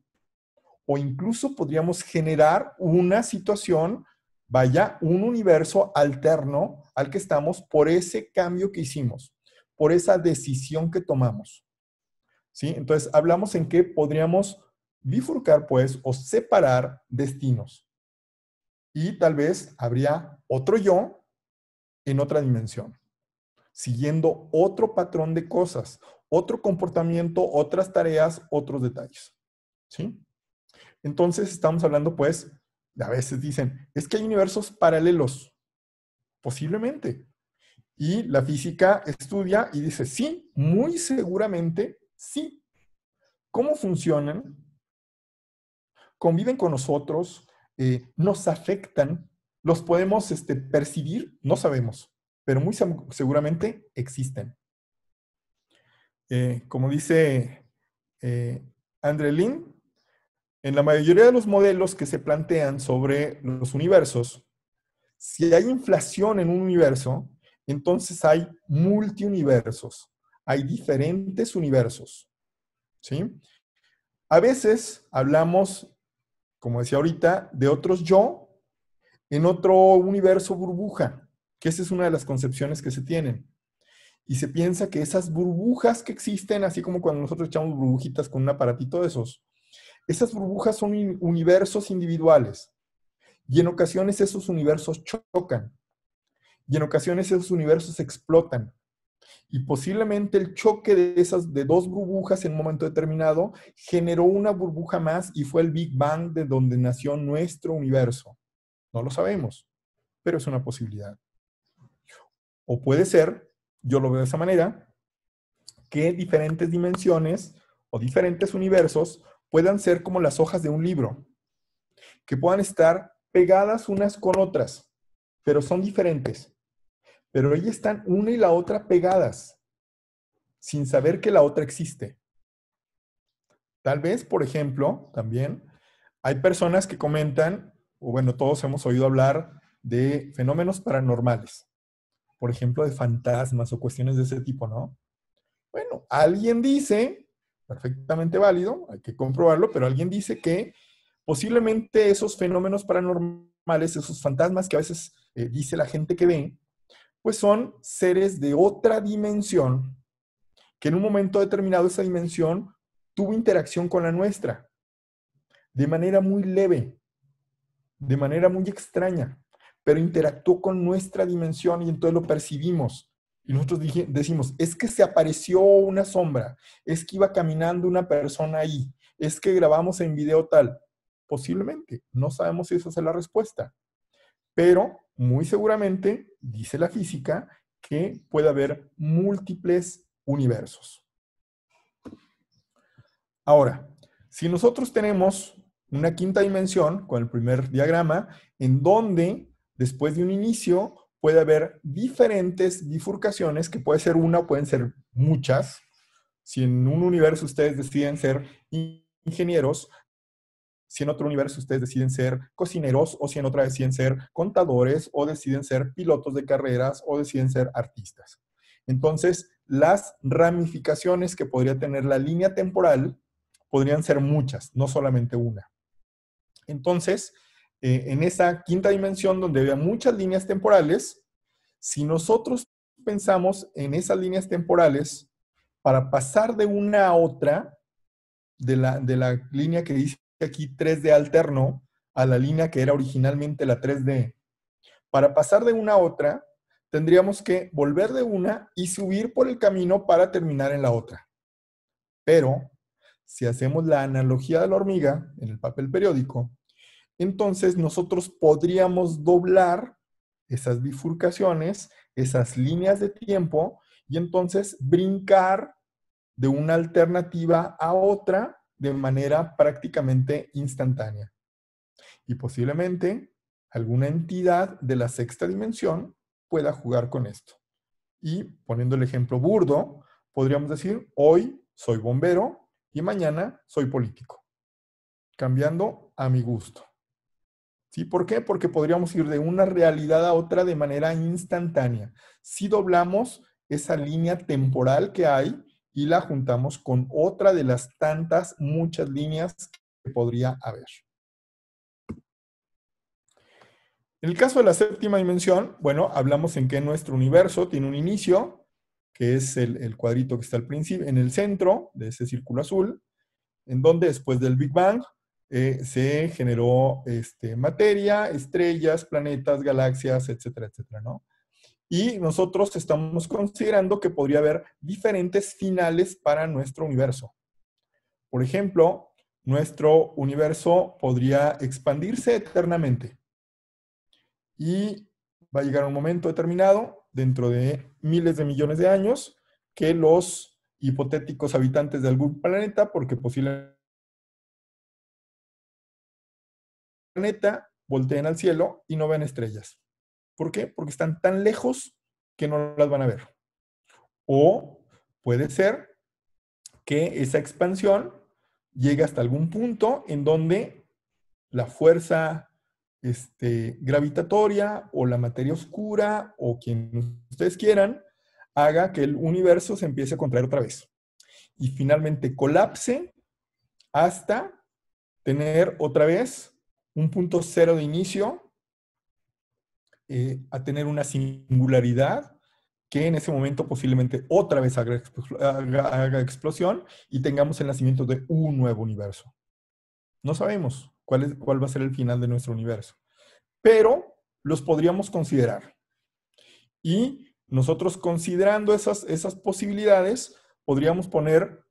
O incluso podríamos generar una situación, vaya, un universo alterno al que estamos por ese cambio que hicimos, por esa decisión que tomamos. ¿Sí? Entonces, hablamos en que podríamos bifurcar, pues, o separar destinos. Y tal vez habría otro yo en otra dimensión, siguiendo otro patrón de cosas, otro comportamiento, otras tareas, otros detalles. ¿Sí? Entonces estamos hablando pues, a veces dicen, es que hay universos paralelos, posiblemente. Y la física estudia y dice, sí, muy seguramente, sí. ¿Cómo funcionan? Conviven con nosotros, eh, nos afectan, los podemos este, percibir, no sabemos, pero muy seguramente existen. Eh, como dice eh, Andre Lin, en la mayoría de los modelos que se plantean sobre los universos, si hay inflación en un universo, entonces hay multiuniversos, hay diferentes universos. ¿sí? A veces hablamos, como decía ahorita, de otros yo en otro universo burbuja, que esa es una de las concepciones que se tienen y se piensa que esas burbujas que existen, así como cuando nosotros echamos burbujitas con un aparatito de esos, esas burbujas son universos individuales y en ocasiones esos universos chocan y en ocasiones esos universos explotan. Y posiblemente el choque de esas de dos burbujas en un momento determinado generó una burbuja más y fue el Big Bang de donde nació nuestro universo. No lo sabemos, pero es una posibilidad. O puede ser yo lo veo de esa manera, que diferentes dimensiones o diferentes universos puedan ser como las hojas de un libro, que puedan estar pegadas unas con otras, pero son diferentes. Pero ellas están una y la otra pegadas, sin saber que la otra existe. Tal vez, por ejemplo, también hay personas que comentan, o bueno, todos hemos oído hablar de fenómenos paranormales por ejemplo, de fantasmas o cuestiones de ese tipo, ¿no? Bueno, alguien dice, perfectamente válido, hay que comprobarlo, pero alguien dice que posiblemente esos fenómenos paranormales, esos fantasmas que a veces eh, dice la gente que ve, pues son seres de otra dimensión, que en un momento determinado esa dimensión tuvo interacción con la nuestra, de manera muy leve, de manera muy extraña pero interactuó con nuestra dimensión y entonces lo percibimos. Y nosotros decimos, es que se apareció una sombra, es que iba caminando una persona ahí, es que grabamos en video tal. Posiblemente, no sabemos si esa es la respuesta, pero muy seguramente, dice la física, que puede haber múltiples universos. Ahora, si nosotros tenemos una quinta dimensión con el primer diagrama, en donde después de un inicio puede haber diferentes bifurcaciones, que puede ser una, o pueden ser muchas. Si en un universo ustedes deciden ser ingenieros, si en otro universo ustedes deciden ser cocineros, o si en otra deciden ser contadores, o deciden ser pilotos de carreras, o deciden ser artistas. Entonces, las ramificaciones que podría tener la línea temporal podrían ser muchas, no solamente una. Entonces, eh, en esa quinta dimensión donde había muchas líneas temporales, si nosotros pensamos en esas líneas temporales, para pasar de una a otra, de la, de la línea que dice aquí 3D alterno a la línea que era originalmente la 3D, para pasar de una a otra, tendríamos que volver de una y subir por el camino para terminar en la otra. Pero si hacemos la analogía de la hormiga en el papel periódico, entonces nosotros podríamos doblar esas bifurcaciones, esas líneas de tiempo, y entonces brincar de una alternativa a otra de manera prácticamente instantánea. Y posiblemente alguna entidad de la sexta dimensión pueda jugar con esto. Y poniendo el ejemplo burdo, podríamos decir, hoy soy bombero y mañana soy político, cambiando a mi gusto. ¿Sí? ¿Por qué? Porque podríamos ir de una realidad a otra de manera instantánea. Si doblamos esa línea temporal que hay y la juntamos con otra de las tantas, muchas líneas que podría haber. En el caso de la séptima dimensión, bueno, hablamos en que nuestro universo tiene un inicio, que es el, el cuadrito que está al principio, en el centro de ese círculo azul, en donde después del Big Bang eh, se generó este, materia, estrellas, planetas, galaxias, etcétera, etcétera, ¿no? Y nosotros estamos considerando que podría haber diferentes finales para nuestro universo. Por ejemplo, nuestro universo podría expandirse eternamente. Y va a llegar un momento determinado, dentro de miles de millones de años, que los hipotéticos habitantes de algún planeta, porque posiblemente planeta, volteen al cielo y no vean estrellas. ¿Por qué? Porque están tan lejos que no las van a ver. O puede ser que esa expansión llegue hasta algún punto en donde la fuerza este, gravitatoria o la materia oscura o quien ustedes quieran haga que el universo se empiece a contraer otra vez y finalmente colapse hasta tener otra vez un punto cero de inicio eh, a tener una singularidad que en ese momento posiblemente otra vez haga, explosión y tengamos el nacimiento de un nuevo universo. No sabemos cuál, es, cuál va a ser el final de nuestro universo, pero los podríamos considerar. Y nosotros considerando esas, esas posibilidades, podríamos poner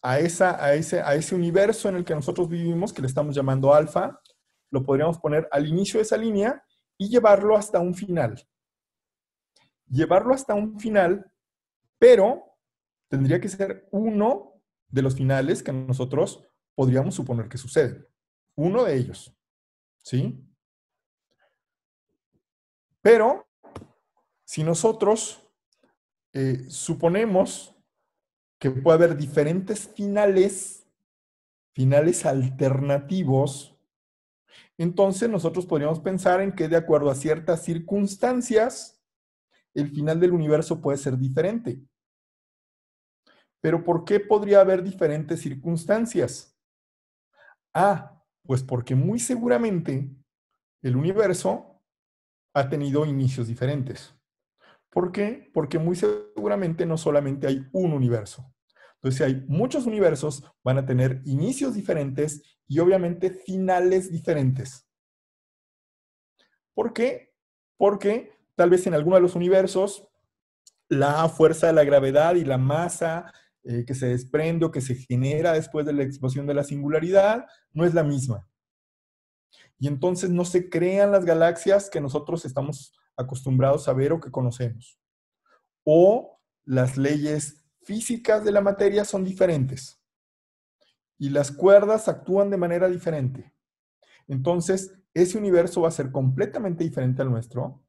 a, esa, ese, a ese universo en el que nosotros vivimos, que le estamos llamando alfa, lo podríamos poner al inicio de esa línea y llevarlo hasta un final. Llevarlo hasta un final, pero tendría que ser uno de los finales que nosotros podríamos suponer que suceden. Uno de ellos. ¿Sí? Pero si nosotros eh, suponemos que puede haber diferentes finales, finales alternativos, entonces nosotros podríamos pensar en que de acuerdo a ciertas circunstancias, el final del universo puede ser diferente. Pero ¿por qué podría haber diferentes circunstancias? Ah, pues porque muy seguramente el universo ha tenido inicios diferentes. ¿Por qué? Porque muy seguramente no solamente hay un universo. Entonces, si hay muchos universos, van a tener inicios diferentes y obviamente finales diferentes. ¿Por qué? Porque tal vez en alguno de los universos la fuerza de la gravedad y la masa eh, que se desprende o que se genera después de la explosión de la singularidad no es la misma. Y entonces no se crean las galaxias que nosotros estamos acostumbrados a ver o que conocemos. O las leyes físicas de la materia son diferentes y las cuerdas actúan de manera diferente. Entonces, ese universo va a ser completamente diferente al nuestro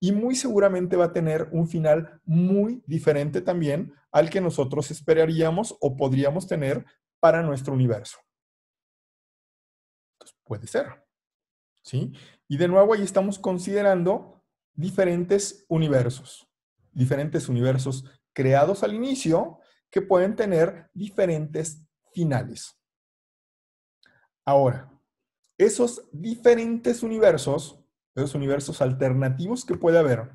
y muy seguramente va a tener un final muy diferente también al que nosotros esperaríamos o podríamos tener para nuestro universo. puede ser. ¿Sí? Y de nuevo ahí estamos considerando diferentes universos, diferentes universos creados al inicio que pueden tener diferentes finales. Ahora, esos diferentes universos, esos universos alternativos que puede haber,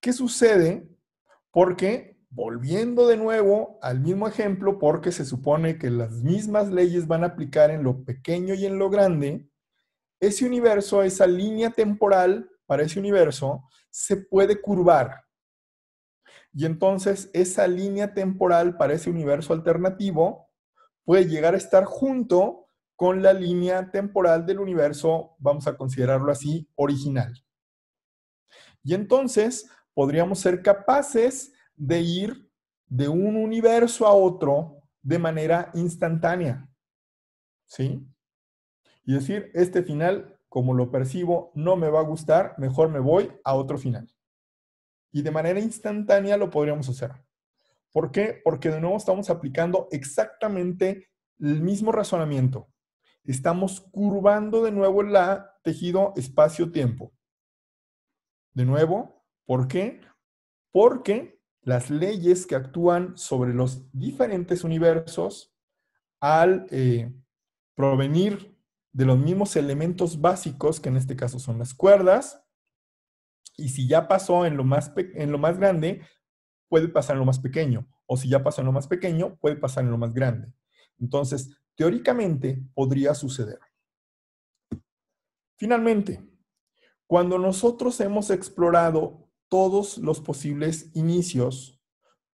¿qué sucede? Porque, volviendo de nuevo al mismo ejemplo, porque se supone que las mismas leyes van a aplicar en lo pequeño y en lo grande, ese universo, esa línea temporal para ese universo, se puede curvar. Y entonces esa línea temporal para ese universo alternativo puede llegar a estar junto con la línea temporal del universo, vamos a considerarlo así, original. Y entonces podríamos ser capaces de ir de un universo a otro de manera instantánea. ¿Sí? Y decir, este final, como lo percibo, no me va a gustar, mejor me voy a otro final y de manera instantánea lo podríamos hacer. ¿Por qué? Porque de nuevo estamos aplicando exactamente el mismo razonamiento. Estamos curvando de nuevo el tejido espacio-tiempo. De nuevo, ¿por qué? Porque las leyes que actúan sobre los diferentes universos al eh, provenir de los mismos elementos básicos, que en este caso son las cuerdas, y si ya pasó en lo más, en lo más grande, puede pasar en lo más pequeño. O si ya pasó en lo más pequeño, puede pasar en lo más grande. Entonces, teóricamente podría suceder. Finalmente, cuando nosotros hemos explorado todos los posibles inicios,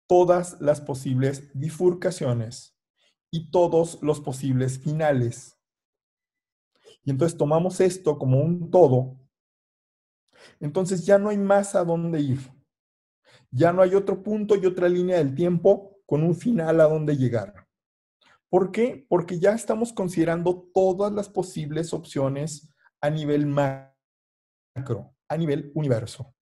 todas las posibles bifurcaciones y todos los posibles finales, y entonces tomamos esto como un todo entonces ya no hay más a dónde ir. Ya no hay otro punto y otra línea del tiempo con un final a dónde llegar. ¿Por qué? Porque ya estamos considerando todas las posibles opciones a nivel macro, a nivel universo.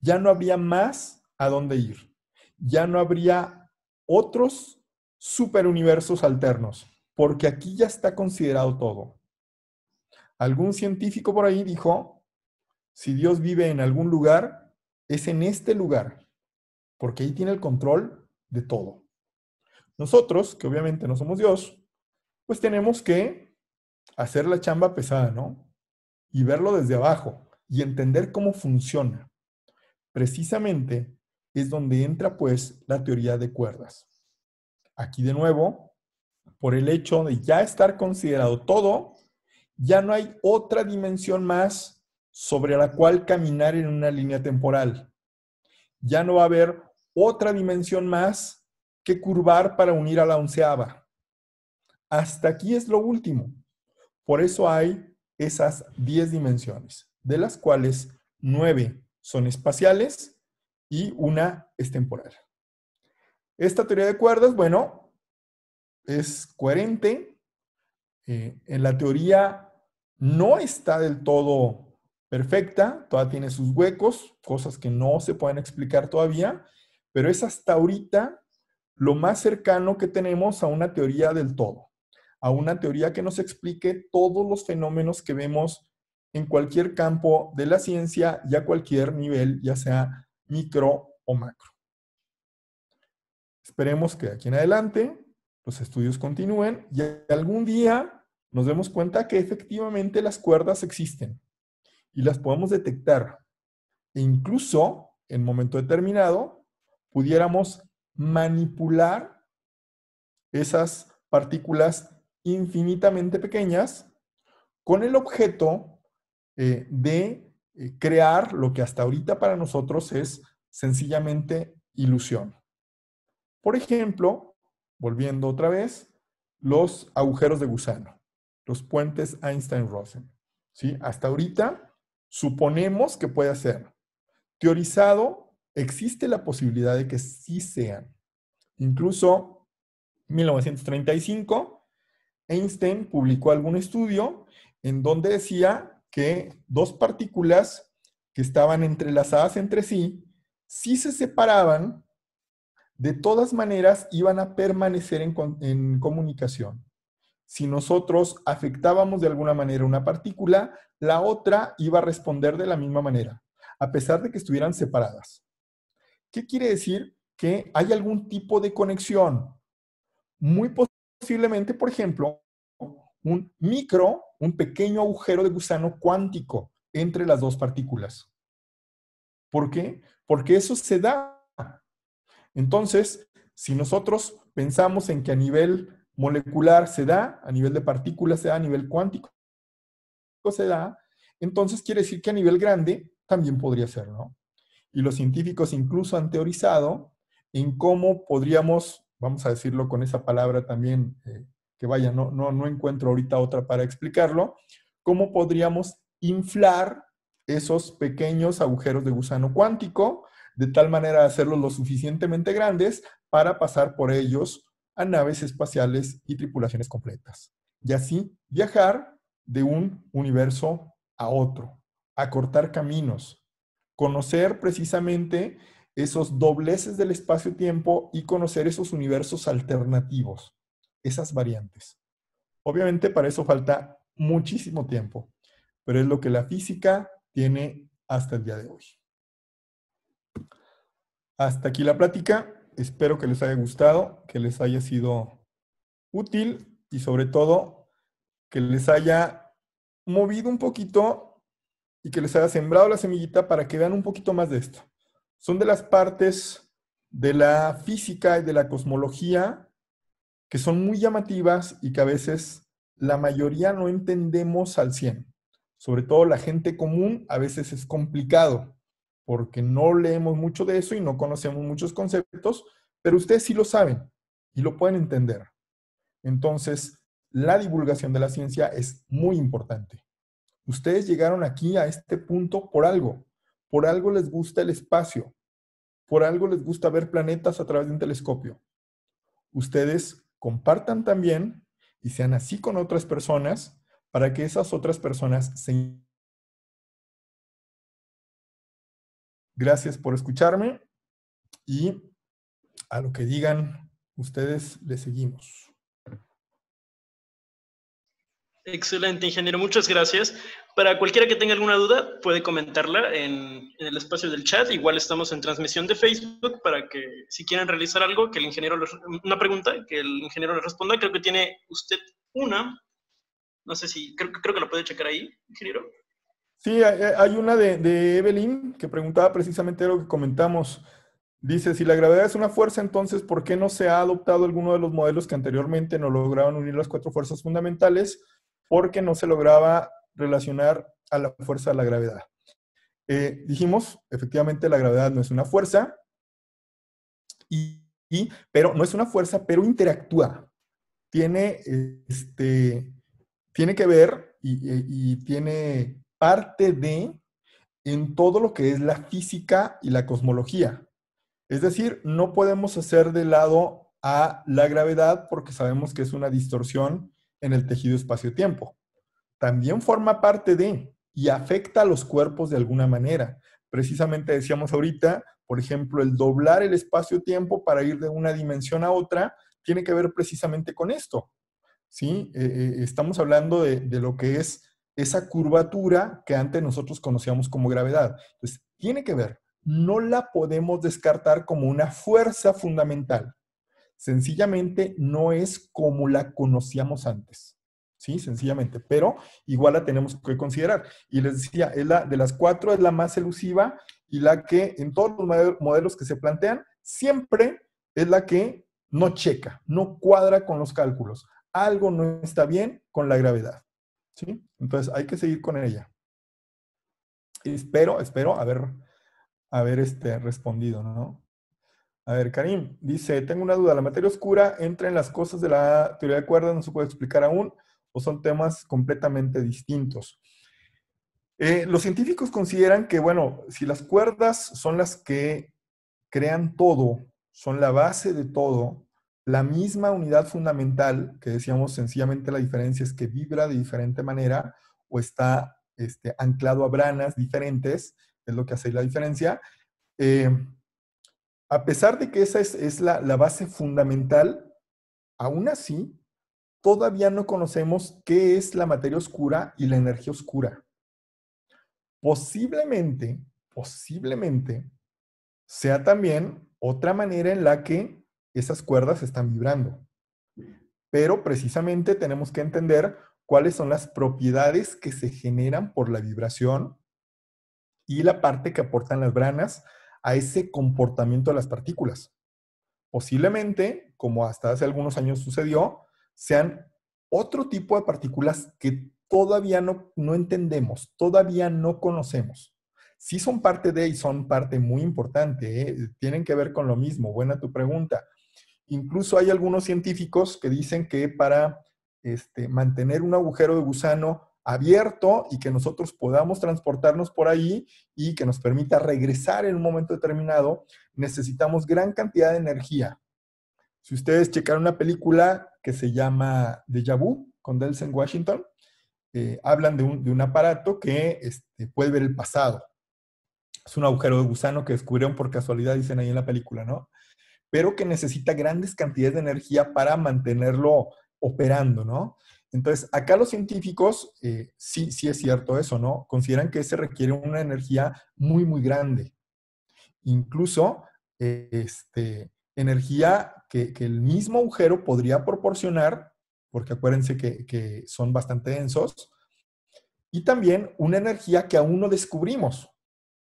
Ya no habría más a dónde ir. Ya no habría otros superuniversos alternos, porque aquí ya está considerado todo. Algún científico por ahí dijo si Dios vive en algún lugar, es en este lugar, porque ahí tiene el control de todo. Nosotros, que obviamente no somos Dios, pues tenemos que hacer la chamba pesada, ¿no? Y verlo desde abajo y entender cómo funciona. Precisamente es donde entra pues la teoría de cuerdas. Aquí de nuevo, por el hecho de ya estar considerado todo, ya no hay otra dimensión más sobre la cual caminar en una línea temporal. Ya no va a haber otra dimensión más que curvar para unir a la onceava. Hasta aquí es lo último. Por eso hay esas diez dimensiones, de las cuales nueve son espaciales y una es temporal. Esta teoría de cuerdas, bueno, es coherente. Eh, en la teoría no está del todo perfecta, todavía tiene sus huecos, cosas que no se pueden explicar todavía, pero es hasta ahorita lo más cercano que tenemos a una teoría del todo, a una teoría que nos explique todos los fenómenos que vemos en cualquier campo de la ciencia y a cualquier nivel, ya sea micro o macro. Esperemos que de aquí en adelante los estudios continúen y algún día nos demos cuenta que efectivamente las cuerdas existen y las podemos detectar. E incluso en momento determinado pudiéramos manipular esas partículas infinitamente pequeñas con el objeto eh, de eh, crear lo que hasta ahorita para nosotros es sencillamente ilusión. Por ejemplo, volviendo otra vez, los agujeros de gusano, los puentes Einstein-Rosen. ¿sí? Hasta ahorita Suponemos que puede ser. Teorizado, existe la posibilidad de que sí sean. Incluso 1935, Einstein publicó algún estudio en donde decía que dos partículas que estaban entrelazadas entre sí, si se separaban, de todas maneras iban a permanecer en comunicación. Si nosotros afectábamos de alguna manera una partícula, la otra iba a responder de la misma manera, a pesar de que estuvieran separadas. ¿Qué quiere decir? Que hay algún tipo de conexión. Muy posiblemente, por ejemplo, un micro, un pequeño agujero de gusano cuántico entre las dos partículas. ¿Por qué? Porque eso se da. Entonces, si nosotros pensamos en que a nivel molecular se da, a nivel de partículas se da, a nivel cuántico se da, entonces quiere decir que a nivel grande también podría ser, ¿no? Y los científicos incluso han teorizado en cómo podríamos, vamos a decirlo con esa palabra también, eh, que vaya, no, no, no encuentro ahorita otra para explicarlo, cómo podríamos inflar esos pequeños agujeros de gusano cuántico, de tal manera de hacerlos lo suficientemente grandes para pasar por ellos a naves espaciales y tripulaciones completas, y así viajar de un universo a otro, acortar caminos, conocer precisamente esos dobleces del espacio-tiempo y conocer esos universos alternativos, esas variantes. Obviamente para eso falta muchísimo tiempo, pero es lo que la física tiene hasta el día de hoy. Hasta aquí la plática. Espero que les haya gustado, que les haya sido útil y sobre todo que les haya movido un poquito y que les haya sembrado la semillita para que vean un poquito más de esto. Son de las partes de la física y de la cosmología que son muy llamativas y que a veces la mayoría no entendemos al 100. Sobre todo la gente común a veces es complicado porque no leemos mucho de eso y no conocemos muchos conceptos, pero ustedes sí lo saben y lo pueden entender. Entonces, la divulgación de la ciencia es muy importante. Ustedes llegaron aquí a este punto por algo. Por algo les gusta el espacio. Por algo les gusta ver planetas a través de un telescopio. Ustedes compartan también y sean así con otras personas para que esas otras personas se Gracias por escucharme y a lo que digan ustedes le seguimos. Excelente, ingeniero. Muchas gracias. Para cualquiera que tenga alguna duda, puede comentarla en, el espacio del chat. Igual estamos en transmisión de Facebook para que si quieren realizar algo, que el ingeniero una pregunta, que el ingeniero le responda. Creo que tiene usted una. No sé si, creo, creo que la puede checar ahí, ingeniero. Sí, hay eh, una de, Evelyn que preguntaba precisamente lo que comentamos. Dice, si la gravedad es una fuerza, entonces, ¿por qué no se ha adoptado alguno de los modelos que anteriormente no lograban unir las cuatro fuerzas fundamentales? Porque no se lograba relacionar a la fuerza de la gravedad. Eh, dijimos, efectivamente, la gravedad no es una fuerza, pero no es una fuerza, pero interactúa. Tiene, este, tiene que ver y tiene parte de en todo lo que es la física y la cosmología. Es decir, no podemos hacer de lado a la gravedad porque sabemos que es una distorsión en el tejido espacio-tiempo. También forma parte de y afecta a los cuerpos de alguna manera. Precisamente decíamos ahorita, por ejemplo, el doblar el espacio-tiempo para ir de una dimensión a otra tiene que ver precisamente con esto. ¿sí? Eh, eh, estamos hablando de, de lo que es esa curvatura que antes nosotros conocíamos como gravedad. Entonces, tiene que ver, no la podemos descartar como una fuerza fundamental. Sencillamente no es como la conocíamos antes. ¿sí? Sencillamente, pero igual la tenemos que considerar. Y les decía, es la, de las cuatro es la más elusiva y la que en todos los modelos que se plantean, siempre es la que no checa, no cuadra con los cálculos. Algo no está bien con la gravedad. Entonces hay que seguir con ella. espero, espero haber, este, respondido, ¿no? A ver, Karim dice, tengo una duda, ¿la materia oscura entra en las cosas de la teoría de cuerdas? ¿No se puede explicar aún? ¿O son temas completamente distintos? Eh, los científicos consideran que, bueno, si las cuerdas son las que crean todo, son la base de todo, la misma unidad fundamental, que decíamos sencillamente la diferencia es que vibra de diferente manera o está este, anclado a branas diferentes, es lo que hace la diferencia. Eh, a pesar de que esa es, la, la base fundamental, aún así, todavía no conocemos qué es la materia oscura y la energía oscura. Posiblemente, posiblemente, sea también otra manera en la que esas cuerdas están vibrando. Pero precisamente tenemos que entender cuáles son las propiedades que se generan por la vibración y la parte que aportan las branas a ese comportamiento de las partículas. Posiblemente, como hasta hace algunos años sucedió, sean otro tipo de partículas que todavía no, entendemos, todavía no conocemos. Sí son parte de y son parte muy importante, ¿eh? tienen que ver con lo mismo. Buena tu pregunta. Incluso hay algunos científicos que dicen que para este, mantener un agujero de gusano abierto y que nosotros podamos transportarnos por ahí y que nos permita regresar en un momento determinado, necesitamos gran cantidad de energía. Si ustedes checaron una película que se llama Deja Vu con Delson Washington, eh, hablan de un, aparato que este, puede ver el pasado. Es un agujero de gusano que descubrieron por casualidad, dicen ahí en la película, ¿no? pero que necesita grandes cantidades de energía para mantenerlo operando, ¿no? Entonces, acá los científicos, eh, sí, sí es cierto eso, ¿no? Consideran que se requiere una energía muy, muy grande. Incluso, eh, este, energía que, el mismo agujero podría proporcionar, porque acuérdense que, que son bastante densos, y también una energía que aún no descubrimos,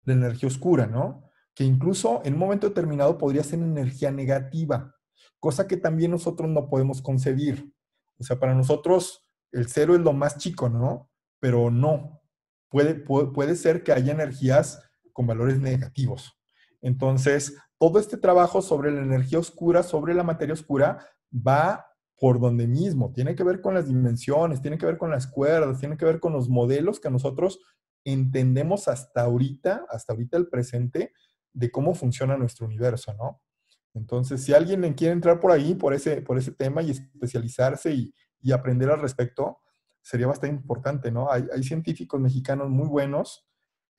la energía oscura, ¿no? que incluso en un momento determinado podría ser energía negativa, cosa que también nosotros no podemos concebir. O sea, para nosotros el cero es lo más chico, ¿no? Pero no, puede, puede, ser que haya energías con valores negativos. Entonces, todo este trabajo sobre la energía oscura, sobre la materia oscura, va por donde mismo. Tiene que ver con las dimensiones, tiene que ver con las cuerdas, tiene que ver con los modelos que nosotros entendemos hasta ahorita, hasta ahorita el presente, de cómo funciona nuestro universo, ¿no? Entonces, si alguien quiere entrar por ahí, por ese, por ese tema y especializarse y, aprender al respecto, sería bastante importante, ¿no? Hay, científicos mexicanos muy buenos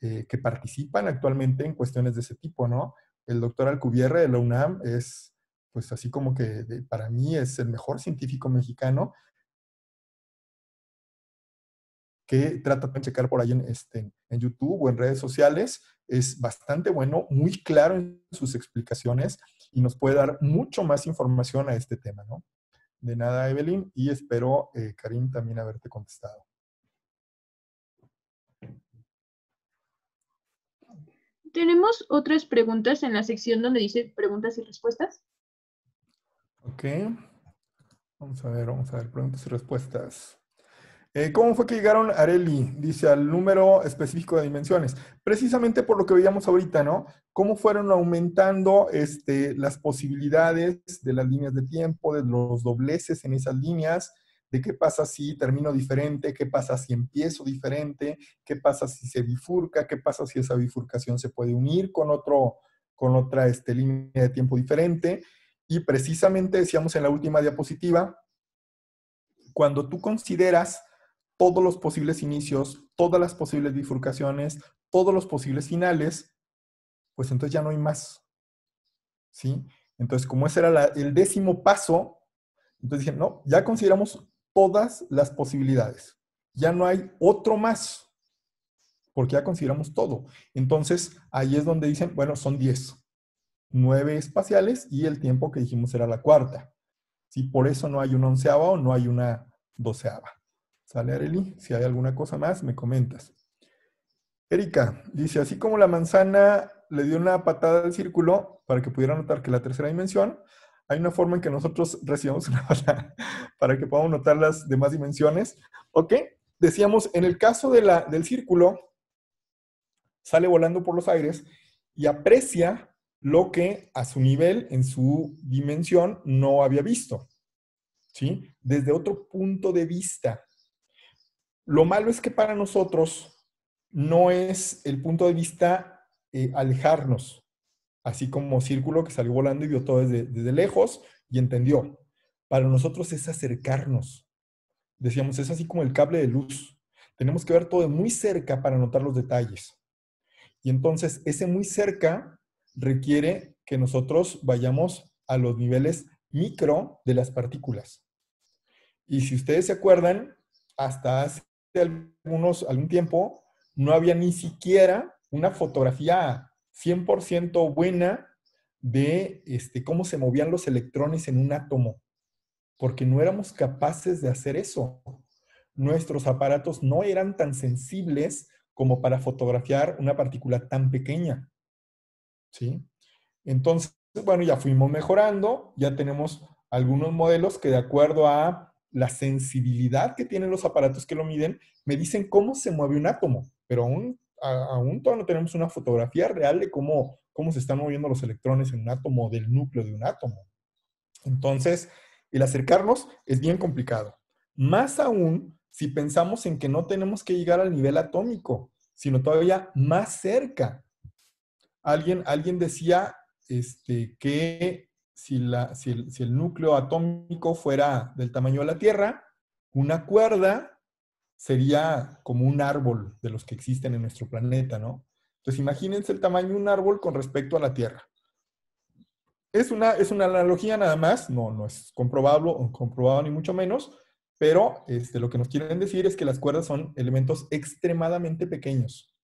eh, que participan actualmente en cuestiones de ese tipo, ¿no? El doctor Alcubierre de la UNAM es, pues así como que para mí es el mejor científico mexicano que trata de checar por ahí en, este, en YouTube o en redes sociales, es bastante bueno, muy claro en sus explicaciones y nos puede dar mucho más información a este tema, ¿no? De nada, Evelyn, y espero, eh, Karim, también haberte contestado. Tenemos otras preguntas en la sección donde dice preguntas y respuestas. Ok. Vamos a ver, vamos a ver, preguntas y respuestas. Eh, ¿Cómo fue que llegaron Areli? Dice al número específico de dimensiones. Precisamente por lo que veíamos ahorita, ¿no? Cómo fueron aumentando este, las posibilidades de las líneas de tiempo, de los dobleces en esas líneas, de qué pasa si termino diferente, qué pasa si empiezo diferente, qué pasa si se bifurca, qué pasa si esa bifurcación se puede unir con, otro, con otra este, línea de tiempo diferente. Y precisamente decíamos en la última diapositiva, cuando tú consideras todos los posibles inicios, todas las posibles bifurcaciones, todos los posibles finales, pues entonces ya no hay más. ¿Sí? Entonces, como ese era el décimo paso, entonces dije, no, ya consideramos todas las posibilidades. Ya no hay otro más, porque ya consideramos todo. Entonces, ahí es donde dicen, bueno, son 10. 9 espaciales y el tiempo que dijimos era la cuarta. Si Por eso no hay una onceava o no hay una doceava. Sale Arely, si hay alguna cosa más, me comentas. Erika dice, así como la manzana le dio una patada al círculo para que pudiera notar que la tercera dimensión, hay una forma en que nosotros recibimos una patada para que podamos notar las demás dimensiones. ¿Ok? Decíamos, en el caso de la, del círculo, sale volando por los aires y aprecia lo que a su nivel, en su dimensión, no había visto. ¿Sí? Desde otro punto de vista. Lo malo es que para nosotros no es el punto de vista eh, alejarnos, así como Círculo que salió volando y vio todo desde, lejos y entendió. Para nosotros es acercarnos. Decíamos, es así como el cable de luz. Tenemos que ver todo de muy cerca para notar los detalles. Y entonces ese muy cerca requiere que nosotros vayamos a los niveles micro de las partículas. Y si ustedes se acuerdan, hasta hace algunos, algún tiempo no había ni siquiera una fotografía 100% buena de este, cómo se movían los electrones en un átomo, porque no éramos capaces de hacer eso. Nuestros aparatos no eran tan sensibles como para fotografiar una partícula tan pequeña. ¿Sí? Entonces, bueno, ya fuimos mejorando, ya tenemos algunos modelos que de acuerdo a la sensibilidad que tienen los aparatos que lo miden, me dicen cómo se mueve un átomo, pero aún, aún todavía no tenemos una fotografía real de cómo, cómo se están moviendo los electrones en un átomo, del núcleo de un átomo. Entonces, el acercarnos es bien complicado. Más aún si pensamos en que no tenemos que llegar al nivel atómico, sino todavía más cerca. Alguien, alguien decía este, que si, el, núcleo atómico fuera del tamaño de la Tierra, una cuerda sería como un árbol de los que existen en nuestro planeta, ¿no? Entonces imagínense el tamaño de un árbol con respecto a la Tierra. Es una, analogía nada más, no, es comprobable, comprobado ni mucho menos, pero este, lo que nos quieren decir es que las cuerdas son elementos extremadamente pequeños.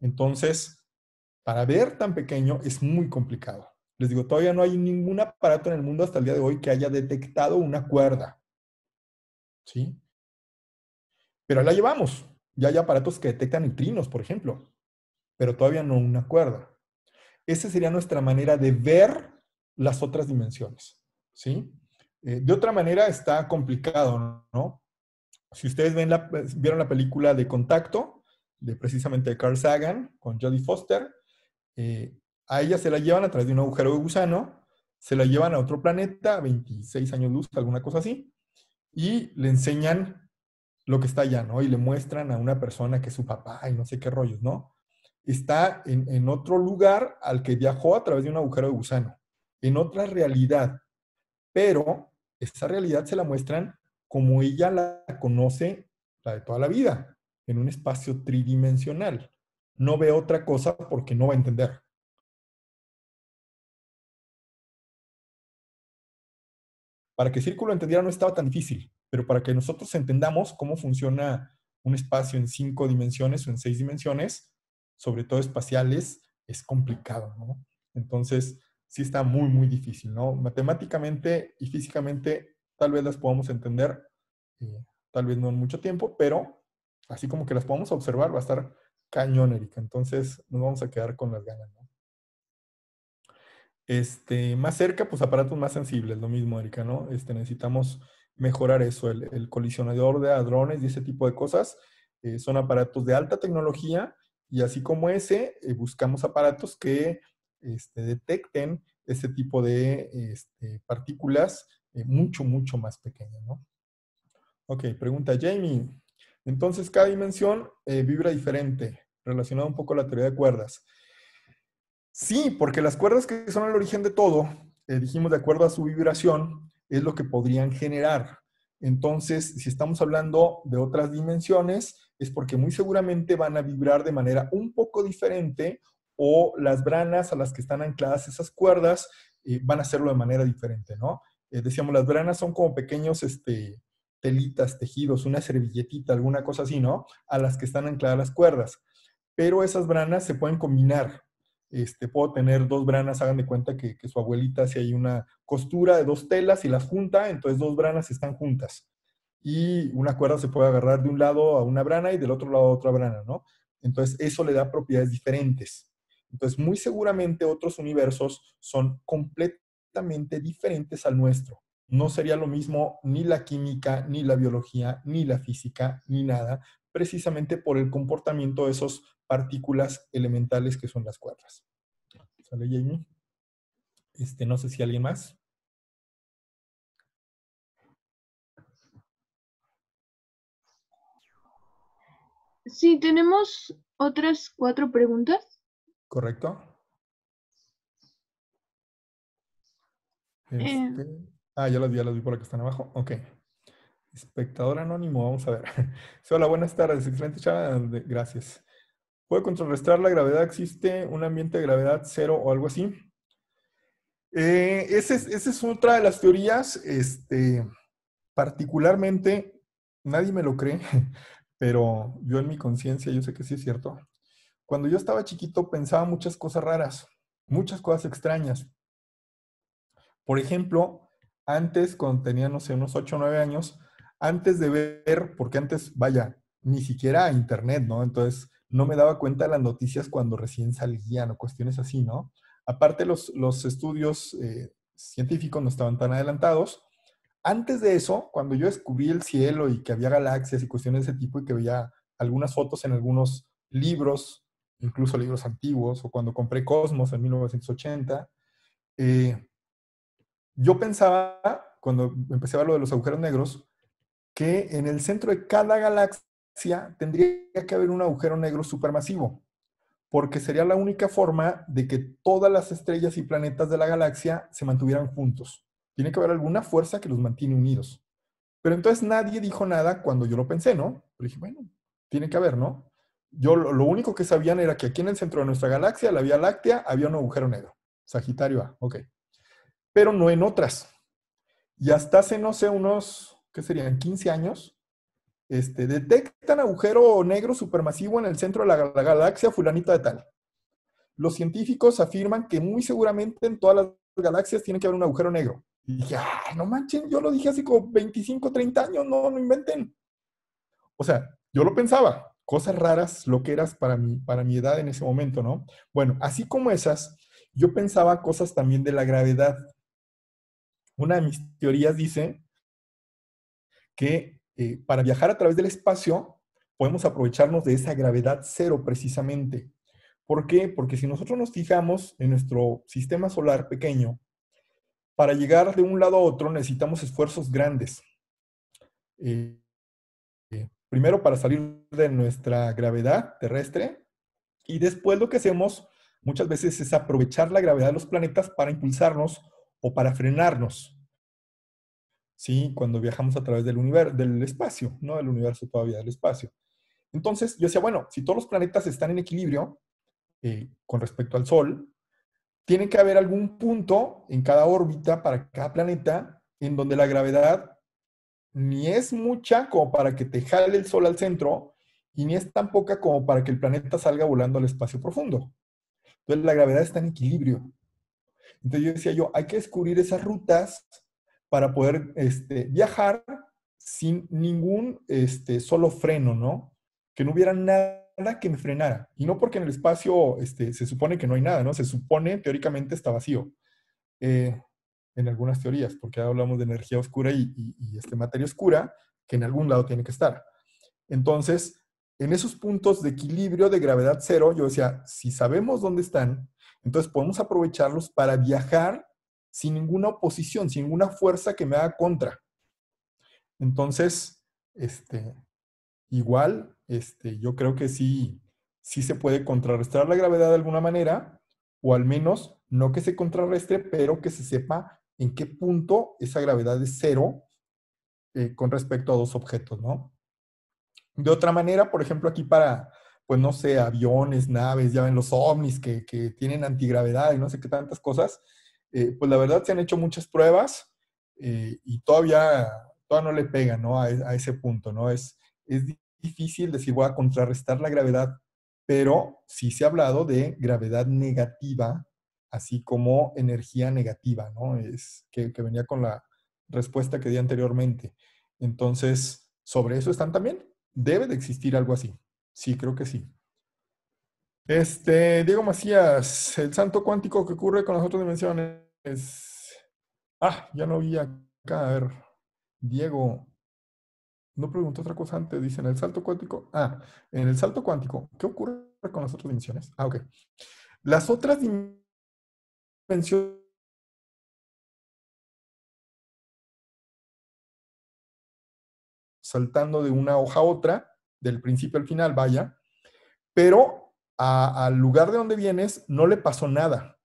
Entonces, para ver tan pequeño es muy complicado. Les digo, todavía no hay ningún aparato en el mundo hasta el día de hoy que haya detectado una cuerda. ¿Sí? Pero la llevamos. Ya hay aparatos que detectan neutrinos, por ejemplo, pero todavía no una cuerda. Esa sería nuestra manera de ver las otras dimensiones. ¿Sí? Eh, de otra manera está complicado, ¿no? Si ustedes vieron la película de Contacto, de precisamente Carl Sagan, con Jodie Foster, eh, a ella se la llevan a través de un agujero de gusano, se la llevan a otro planeta, 26 años luz, alguna cosa así, y le enseñan lo que está allá, ¿no? Y le muestran a una persona que es su papá y no sé qué rollos, ¿no? Está en, en otro lugar al que viajó a través de un agujero de gusano, en otra realidad, pero esa realidad se la muestran como ella la conoce la de toda la vida, en un espacio tridimensional. No ve otra cosa porque no va a entender. Para que Círculo entendiera no estaba tan difícil, pero para que nosotros entendamos cómo funciona un espacio en cinco dimensiones o en seis dimensiones, sobre todo espaciales, es complicado, ¿no? Entonces, sí está muy, muy difícil, ¿no? Matemáticamente y físicamente tal vez las podamos entender, eh, tal vez no en mucho tiempo, pero así como que las podamos observar va a estar cañón, Erika. Entonces, nos vamos a quedar con las ganas. Este, más cerca, pues aparatos más sensibles, lo mismo, Erika, ¿no? Este, necesitamos mejorar eso, el, colisionador de hadrones y ese tipo de cosas. Eh, son aparatos de alta tecnología y así como ese, eh, buscamos aparatos que este, detecten ese tipo de este, partículas eh, mucho, mucho más pequeñas, ¿no? Ok, pregunta Jamie. Entonces, cada dimensión vibra diferente, relacionado un poco a la teoría de cuerdas. Sí, porque las cuerdas que son el origen de todo, eh, dijimos de acuerdo a su vibración, es lo que podrían generar. Entonces, si estamos hablando de otras dimensiones, es porque muy seguramente van a vibrar de manera un poco diferente o las branas a las que están ancladas esas cuerdas eh, van a hacerlo de manera diferente, ¿no? Eh, decíamos, las branas son como pequeños este, telitas, tejidos, una servilletita, alguna cosa así, ¿no? A las que están ancladas las cuerdas. Pero esas branas se pueden combinar este, puedo tener dos branas, hagan de cuenta que, que su abuelita si hay una costura de dos telas y las junta, entonces dos branas están juntas. Y una cuerda se puede agarrar de un lado a una brana y del otro lado a otra brana, ¿no? Entonces eso le da propiedades diferentes. Entonces muy seguramente otros universos son completamente diferentes al nuestro. No sería lo mismo ni la química, ni la biología, ni la física, ni nada, precisamente por el comportamiento de esas partículas elementales que son las cuerdas. ¿Sale, Jamie? Este, no sé si alguien más. Sí, tenemos otras cuatro preguntas. Correcto. Eh. Este, ah, ya las vi, ya las vi por la que están abajo. Ok. Espectador anónimo, vamos a ver. hola, buenas tardes. Excelente charla. Gracias. ¿Puede contrarrestar la gravedad? ¿Existe un ambiente de gravedad cero o algo así? Eh, esa, es, otra de las teorías. Este, particularmente, nadie me lo cree, pero yo en mi conciencia, yo sé que sí es cierto. Cuando yo estaba chiquito pensaba muchas cosas raras, muchas cosas extrañas. Por ejemplo, antes, cuando tenía, no sé, unos 8 o 9 años, antes de ver, porque antes, vaya, ni siquiera a internet, ¿no? Entonces no me daba cuenta de las noticias cuando recién salían o cuestiones así, ¿no? Aparte los, los estudios eh, científicos no estaban tan adelantados. Antes de eso, cuando yo descubrí el cielo y que había galaxias y cuestiones de ese tipo y que veía algunas fotos en algunos libros, incluso libros antiguos, o cuando compré Cosmos en 1980, eh, yo pensaba, cuando empecé a ver lo de los agujeros negros, que en el centro de cada galaxia tendría que haber un agujero negro supermasivo, porque sería la única forma de que todas las estrellas y planetas de la galaxia se mantuvieran juntos. Tiene que haber alguna fuerza que los mantiene unidos. Pero entonces nadie dijo nada cuando yo lo pensé, ¿no? Pero dije, bueno, tiene que haber, ¿no? Yo lo único que sabían era que aquí en el centro de nuestra galaxia, la Vía Láctea, había un agujero negro. Sagitario A, ok. Pero no en otras. Y hasta hace, no sé, unos que serían? 15 años, este, detectan agujero negro supermasivo en el centro de la, galaxia fulanita de tal. Los científicos afirman que muy seguramente en todas las galaxias tiene que haber un agujero negro. Y dije, ah, no manchen, yo lo dije así como 25, 30 años, no, no inventen. O sea, yo lo pensaba, cosas raras, loqueras para mí, para mi edad en ese momento, ¿no? Bueno, así como esas, yo pensaba cosas también de la gravedad. Una de mis teorías dice que eh, para viajar a través del espacio podemos aprovecharnos de esa gravedad cero precisamente. ¿Por qué? Porque si nosotros nos fijamos en nuestro sistema solar pequeño, para llegar de un lado a otro necesitamos esfuerzos grandes. Eh, eh, primero para salir de nuestra gravedad terrestre y después lo que hacemos muchas veces es aprovechar la gravedad de los planetas para impulsarnos o para frenarnos. ¿sí? Cuando viajamos a través del universo, del espacio, ¿no? Del universo todavía, del espacio. Entonces, yo decía, bueno, si todos los planetas están en equilibrio eh, con respecto al Sol, tiene que haber algún punto en cada órbita para cada planeta en donde la gravedad ni es mucha como para que te jale el Sol al centro y ni es tan poca como para que el planeta salga volando al espacio profundo. Entonces, la gravedad está en equilibrio. Entonces, yo decía yo, hay que descubrir esas rutas para poder este, viajar sin ningún este, solo freno, ¿no? Que no hubiera nada que me frenara. Y no porque en el espacio este, se supone que no hay nada, ¿no? Se supone teóricamente está vacío. Eh, en algunas teorías, porque hablamos de energía oscura y, y este, materia oscura, que en algún lado tiene que estar. Entonces, en esos puntos de equilibrio de gravedad cero, yo decía, si sabemos dónde están, entonces podemos aprovecharlos para viajar sin ninguna oposición, sin ninguna fuerza que me haga contra. Entonces, este, igual, este, yo creo que sí, sí se puede contrarrestar la gravedad de alguna manera, o al menos no que se contrarrestre, pero que se sepa en qué punto esa gravedad es cero eh, con respecto a dos objetos, ¿no? De otra manera, por ejemplo, aquí para, pues no sé, aviones, naves, ya ven los ovnis que, que tienen antigravedad y no sé qué tantas cosas, eh, pues la verdad se han hecho muchas pruebas eh, y todavía, todavía no le pega e, A, ese punto, ¿no? Es, es difícil decir voy a contrarrestar la gravedad, pero sí se ha hablado de gravedad negativa, así como energía negativa, ¿no? Es que venía con la respuesta que di anteriormente. Entonces, sobre eso están también. Debe de existir algo así. Sí, creo que sí. Este, Diego Macías, el salto cuántico que ocurre con las otras dimensiones. Ah, ya no vi acá. A ver, Diego, no preguntó otra cosa antes. Dice, ¿en el salto cuántico. Ah, en el salto cuántico, ¿qué ocurre con las otras dimensiones? Ah, ok. Las otras dimensiones. saltando de una hoja a otra, del principio al final, vaya, pero al lugar de donde vienes no le pasó nada.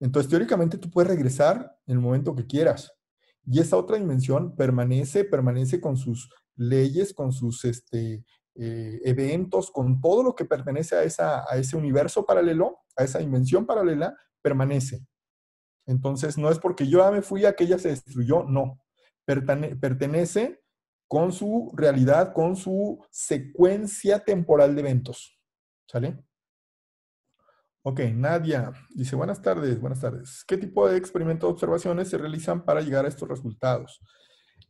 Entonces, teóricamente tú puedes regresar en el momento que quieras. Y esa otra dimensión permanece, permanece con sus leyes, con sus este, eh, eventos, con todo lo que pertenece a, esa, a ese universo paralelo, a esa dimensión paralela, permanece. Entonces, no es porque yo me fui aquella se destruyó, no. pertenece con su realidad, con su secuencia temporal de eventos. ¿Sale? Ok, Nadia dice, buenas tardes, buenas tardes. ¿Qué tipo de experimentos o observaciones se realizan para llegar a estos resultados?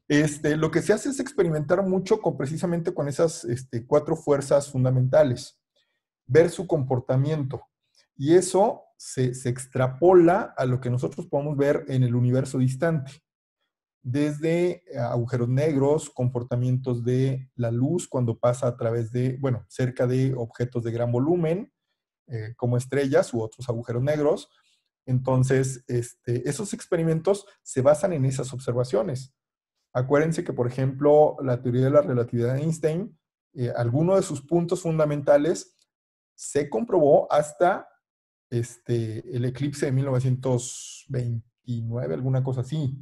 Este, lo que se hace es experimentar mucho con, precisamente con esas este, cuatro fuerzas fundamentales, ver su comportamiento. Y eso se extrapola a lo que nosotros podemos ver en el universo distante, desde agujeros negros, comportamientos de la luz cuando pasa a través de, bueno, cerca de objetos de gran volumen, eh, como estrellas u otros agujeros negros. Entonces, este, esos experimentos se basan en esas observaciones. Acuérdense que, por ejemplo, la teoría de la relatividad de Einstein, algunos eh, alguno de sus puntos fundamentales se comprobó hasta este, el eclipse de 1929, alguna cosa así.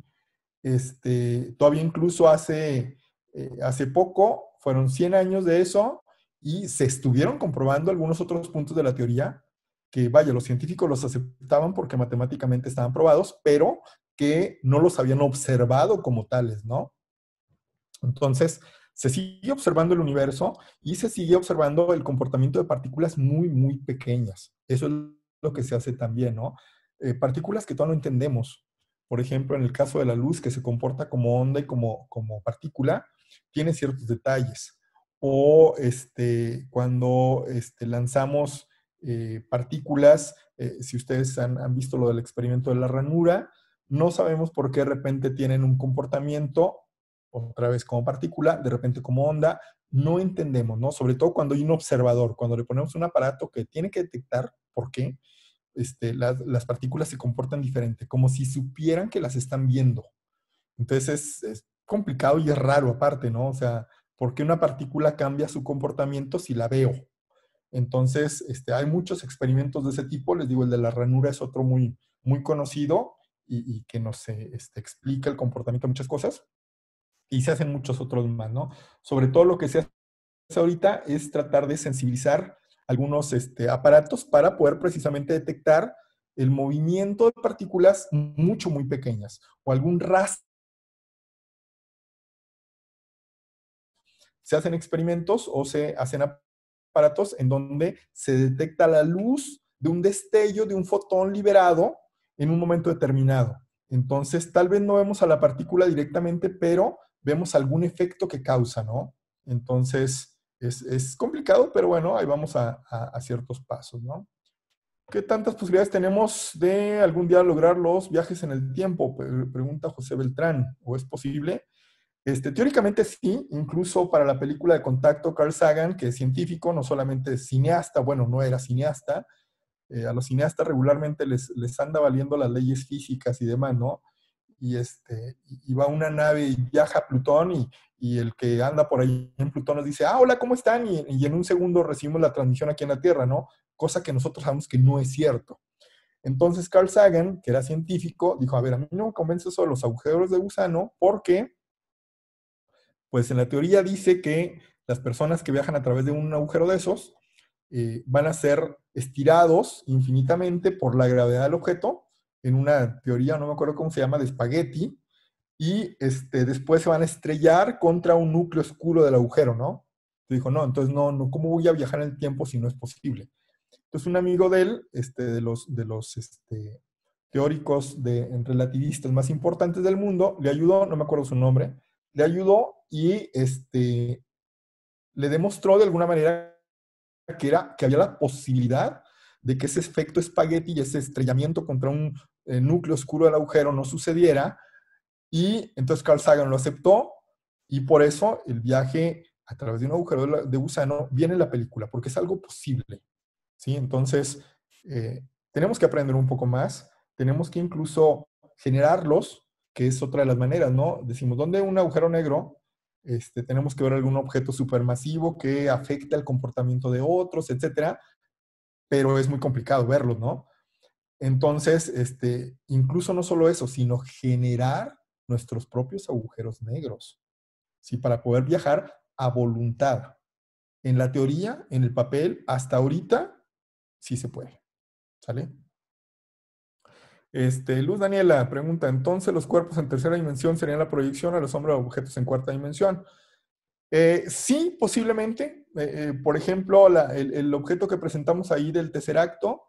Este, todavía incluso hace, eh, hace poco, fueron 100 años de eso y se estuvieron comprobando algunos otros puntos de la teoría que, vaya, los científicos los aceptaban porque matemáticamente estaban probados, pero que no los habían observado como tales, ¿no? Entonces, se sigue observando el universo y se sigue observando el comportamiento de partículas muy, muy pequeñas. Eso es lo que se hace también, ¿no? Eh, partículas que todavía no entendemos. Por ejemplo, en el caso de la luz, que se comporta como onda y como, como partícula, tiene ciertos detalles o este, cuando este, lanzamos eh, partículas, eh, si ustedes han, visto lo del experimento de la ranura, no sabemos por qué de repente tienen un comportamiento, otra vez como partícula, de repente como onda, no entendemos, ¿no? Sobre todo cuando hay un observador, cuando le ponemos un aparato que tiene que detectar por qué este, las, partículas se comportan diferente, como si supieran que las están viendo. Entonces es, es complicado y es raro aparte, ¿no? O sea, porque una partícula cambia su comportamiento si la veo. Entonces, este, hay muchos experimentos de ese tipo. Les digo, el de la ranura es otro muy, muy conocido y, que nos eh, este, explica el comportamiento de muchas cosas. Y se hacen muchos otros más, ¿no? Sobre todo lo que se hace ahorita es tratar de sensibilizar algunos este, aparatos para poder precisamente detectar el movimiento de partículas mucho, muy pequeñas o algún rastro se hacen experimentos o se hacen aparatos en donde se detecta la luz de un destello de un fotón liberado en un momento determinado. Entonces, tal vez no vemos a la partícula directamente, pero vemos algún efecto que causa, ¿no? Entonces, es, complicado, pero bueno, ahí vamos a, a ciertos pasos, ¿no? ¿Qué tantas posibilidades tenemos de algún día lograr los viajes en el tiempo? Pregunta José Beltrán. ¿O es posible? Este, teóricamente sí, incluso para la película de contacto, Carl Sagan, que es científico, no solamente es cineasta, bueno, no era cineasta, eh, a los cineastas regularmente les, anda valiendo las leyes físicas y demás, ¿no? Y, este, y va una nave y viaja a Plutón y, el que anda por ahí en Plutón nos dice, ah, hola, ¿cómo están? Y, en un segundo recibimos la transmisión aquí en la Tierra, ¿no? Cosa que nosotros sabemos que no es cierto. Entonces Carl Sagan, que era científico, dijo, a ver, a mí no me convence eso de los agujeros de gusano porque pues en la teoría dice que las personas que viajan a través de un agujero de esos eh, van a ser estirados infinitamente por la gravedad del objeto, en una teoría, no me acuerdo cómo se llama, de espagueti, y este, después se van a estrellar contra un núcleo oscuro del agujero, ¿no? dijo, no, entonces no, no, ¿cómo voy a viajar en el tiempo si no es posible? Entonces un amigo de él, este, de los, de los este, teóricos de, relativistas más importantes del mundo, le ayudó, no me acuerdo su nombre, le ayudó y este, le demostró de alguna manera que, era, que había la posibilidad de que ese efecto espagueti y ese estrellamiento contra un eh, núcleo oscuro del agujero no sucediera. Y entonces Carl Sagan lo aceptó y por eso el viaje a través de un agujero de gusano viene en la película, porque es algo posible. ¿sí? Entonces, eh, tenemos que aprender un poco más, tenemos que incluso generarlos, que es otra de las maneras, ¿no? Decimos, ¿dónde un agujero negro este, tenemos que ver algún objeto supermasivo que afecta el comportamiento de otros, etcétera, pero es muy complicado verlo, ¿no? Entonces, este, incluso no solo eso, sino generar nuestros propios agujeros negros, ¿sí? Para poder viajar a voluntad. En la teoría, en el papel, hasta ahorita, sí se puede, ¿sale? Este, Luz Daniela pregunta, entonces los cuerpos en tercera dimensión serían la proyección a la sombra de objetos en cuarta dimensión. Eh, sí, posiblemente. Eh, eh, por ejemplo, el, objeto que presentamos ahí del tercer acto,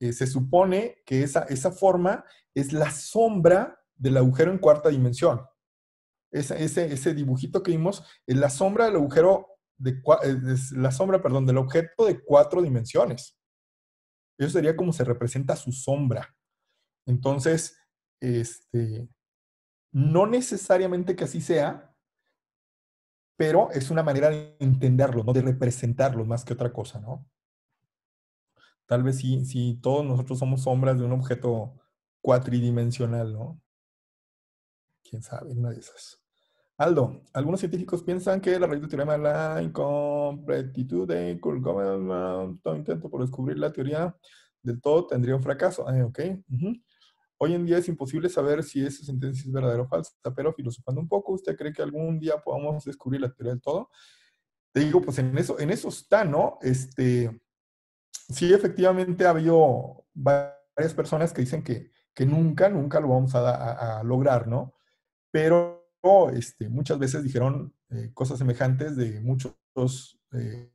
se supone que esa, forma es la sombra del agujero en cuarta dimensión. Ese, dibujito que vimos es la sombra del agujero, de, la sombra, perdón, del objeto de cuatro dimensiones. Eso sería como se representa su sombra. Entonces, este, no necesariamente que así sea, pero es una manera de entenderlo, ¿no? de representarlo más que otra cosa, ¿no? Tal vez si, si todos nosotros somos sombras de un objeto cuatridimensional, ¿no? ¿Quién sabe? Una de esas. Aldo, algunos científicos piensan que la raíz del teorema de la incompletitud de todo intento por descubrir la teoría del todo tendría un fracaso. Ah, ok. Hoy en día es imposible saber si esa sentencia es verdadera o falsa, pero filosofando un poco, ¿usted cree que algún día podamos descubrir la teoría del todo? Te digo, pues en eso, en eso está, ¿no? Este, sí, efectivamente ha habido varias personas que dicen que, nunca, nunca lo vamos a, lograr, ¿no? Pero este, muchas veces dijeron eh, cosas semejantes de muchas eh,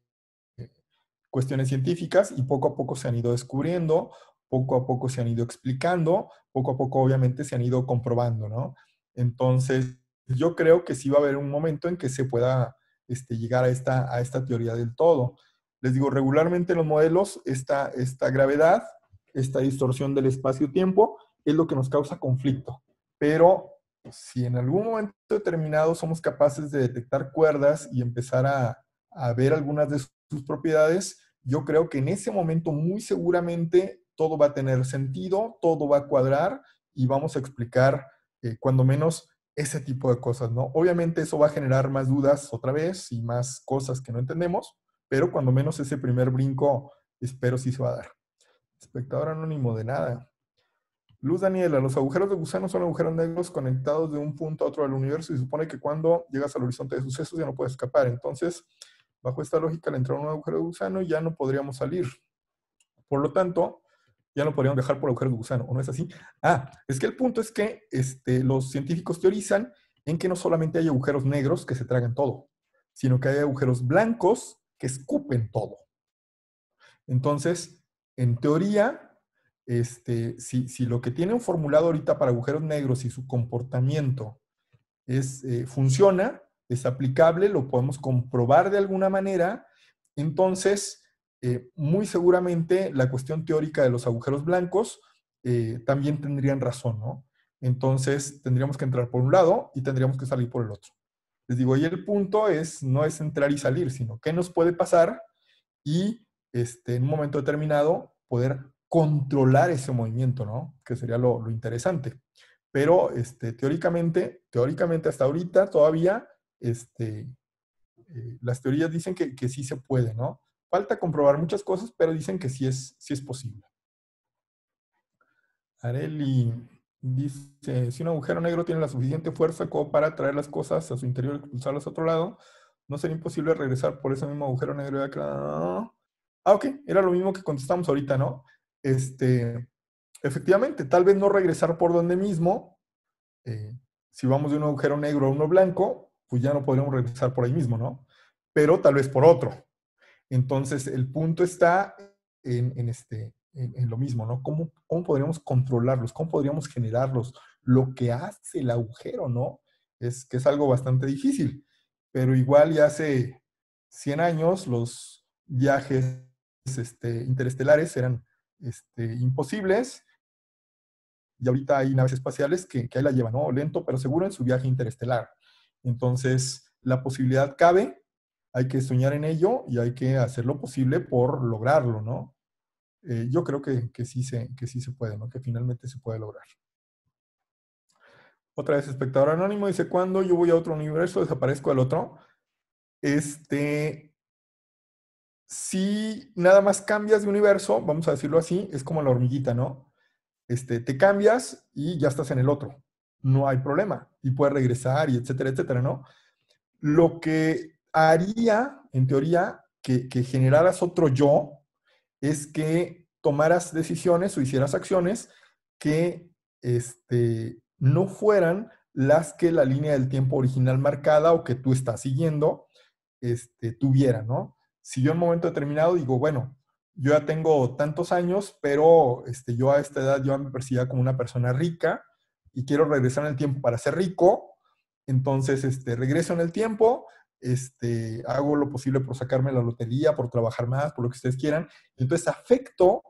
cuestiones científicas y poco a poco se han ido descubriendo poco a poco se han ido explicando, poco a poco obviamente se han ido comprobando, ¿no? Entonces, yo creo que sí va a haber un momento en que se pueda este, llegar a esta, a esta teoría del todo. Les digo, regularmente los modelos, esta, esta gravedad, esta distorsión del espacio-tiempo es lo que nos causa conflicto. Pero si en algún momento determinado somos capaces de detectar cuerdas y empezar a ver algunas de sus propiedades, yo creo que en ese momento muy seguramente todo va a tener sentido, todo va a cuadrar y vamos a explicar eh, cuando menos ese tipo de cosas, ¿no? Obviamente eso va a generar más dudas otra vez y más cosas que no entendemos, pero cuando menos ese primer brinco espero sí se va a dar. Espectador anónimo de nada. Luz Daniela, los agujeros de gusano son agujeros negros conectados de un punto a otro del universo y se supone que cuando llegas al horizonte de sucesos ya no puedes escapar. Entonces, bajo esta lógica, al entrar un agujero de gusano ya no podríamos salir. Por lo tanto, ya lo podríamos dejar por agujeros de gusano, ¿o no es así? Ah, es que el punto es que este, los científicos teorizan en que no solamente hay agujeros negros que se tragan todo, sino que hay agujeros blancos que escupen todo. Entonces, en teoría, este, si, lo que tienen formulado ahorita para agujeros negros y su comportamiento es, eh, funciona, es aplicable, lo podemos comprobar de alguna manera, entonces eh, muy seguramente la cuestión teórica de los agujeros blancos eh, también tendrían razón, ¿no? Entonces tendríamos que entrar por un lado y tendríamos que salir por el otro. Les digo, y el punto es, no es entrar y salir, sino qué nos puede pasar y este, en un momento determinado poder controlar ese movimiento, ¿no? Que sería lo, interesante. Pero este, teóricamente, teóricamente hasta ahorita todavía, este, eh, las teorías dicen que, que, sí se puede, ¿no? Falta comprobar muchas cosas, pero dicen que sí es, es posible. Areli dice, si un agujero negro tiene la suficiente fuerza como para atraer las cosas a su interior y expulsarlas a otro lado, no sería imposible regresar por ese mismo agujero negro. De acá? Ah, ah, ok, era lo mismo que contestamos ahorita, ¿no? Este, efectivamente, tal vez no regresar por donde mismo, eh, si vamos de un agujero negro a uno blanco, pues ya no podríamos regresar por ahí mismo, ¿no? Pero tal vez por otro. Entonces, el punto está en, este, en, lo mismo, ¿no? ¿Cómo, podríamos controlarlos? ¿Cómo podríamos generarlos? Lo que hace el agujero, ¿no? Es que es algo bastante difícil, pero igual ya hace 100 años los viajes este, interestelares eran este, imposibles y ahorita hay naves espaciales que, que ahí la llevan, ¿no? Lento pero seguro en su viaje interestelar. Entonces, la posibilidad cabe hay que soñar en ello y hay que hacer lo posible por lograrlo, ¿no? Eh, yo creo que, sí se, que sí se puede, ¿no? Que finalmente se puede lograr. Otra vez, espectador anónimo dice, cuando yo voy a otro universo, desaparezco al otro. Este, si nada más cambias de universo, vamos a decirlo así, es como la hormiguita, ¿no? Este, te cambias y ya estás en el otro. No hay problema. Y puedes regresar y etcétera, etcétera, ¿no? Lo que haría, en teoría, que, generaras otro yo, es que tomaras decisiones o hicieras acciones que este, no fueran las que la línea del tiempo original marcada o que tú estás siguiendo este, tuviera, ¿no? Si yo en un momento determinado digo, bueno, yo ya tengo tantos años, pero este, yo a esta edad yo me percibía como una persona rica y quiero regresar en el tiempo para ser rico, entonces este, regreso en el tiempo este, hago lo posible por sacarme la lotería, por trabajar más, por lo que ustedes quieran. Entonces afecto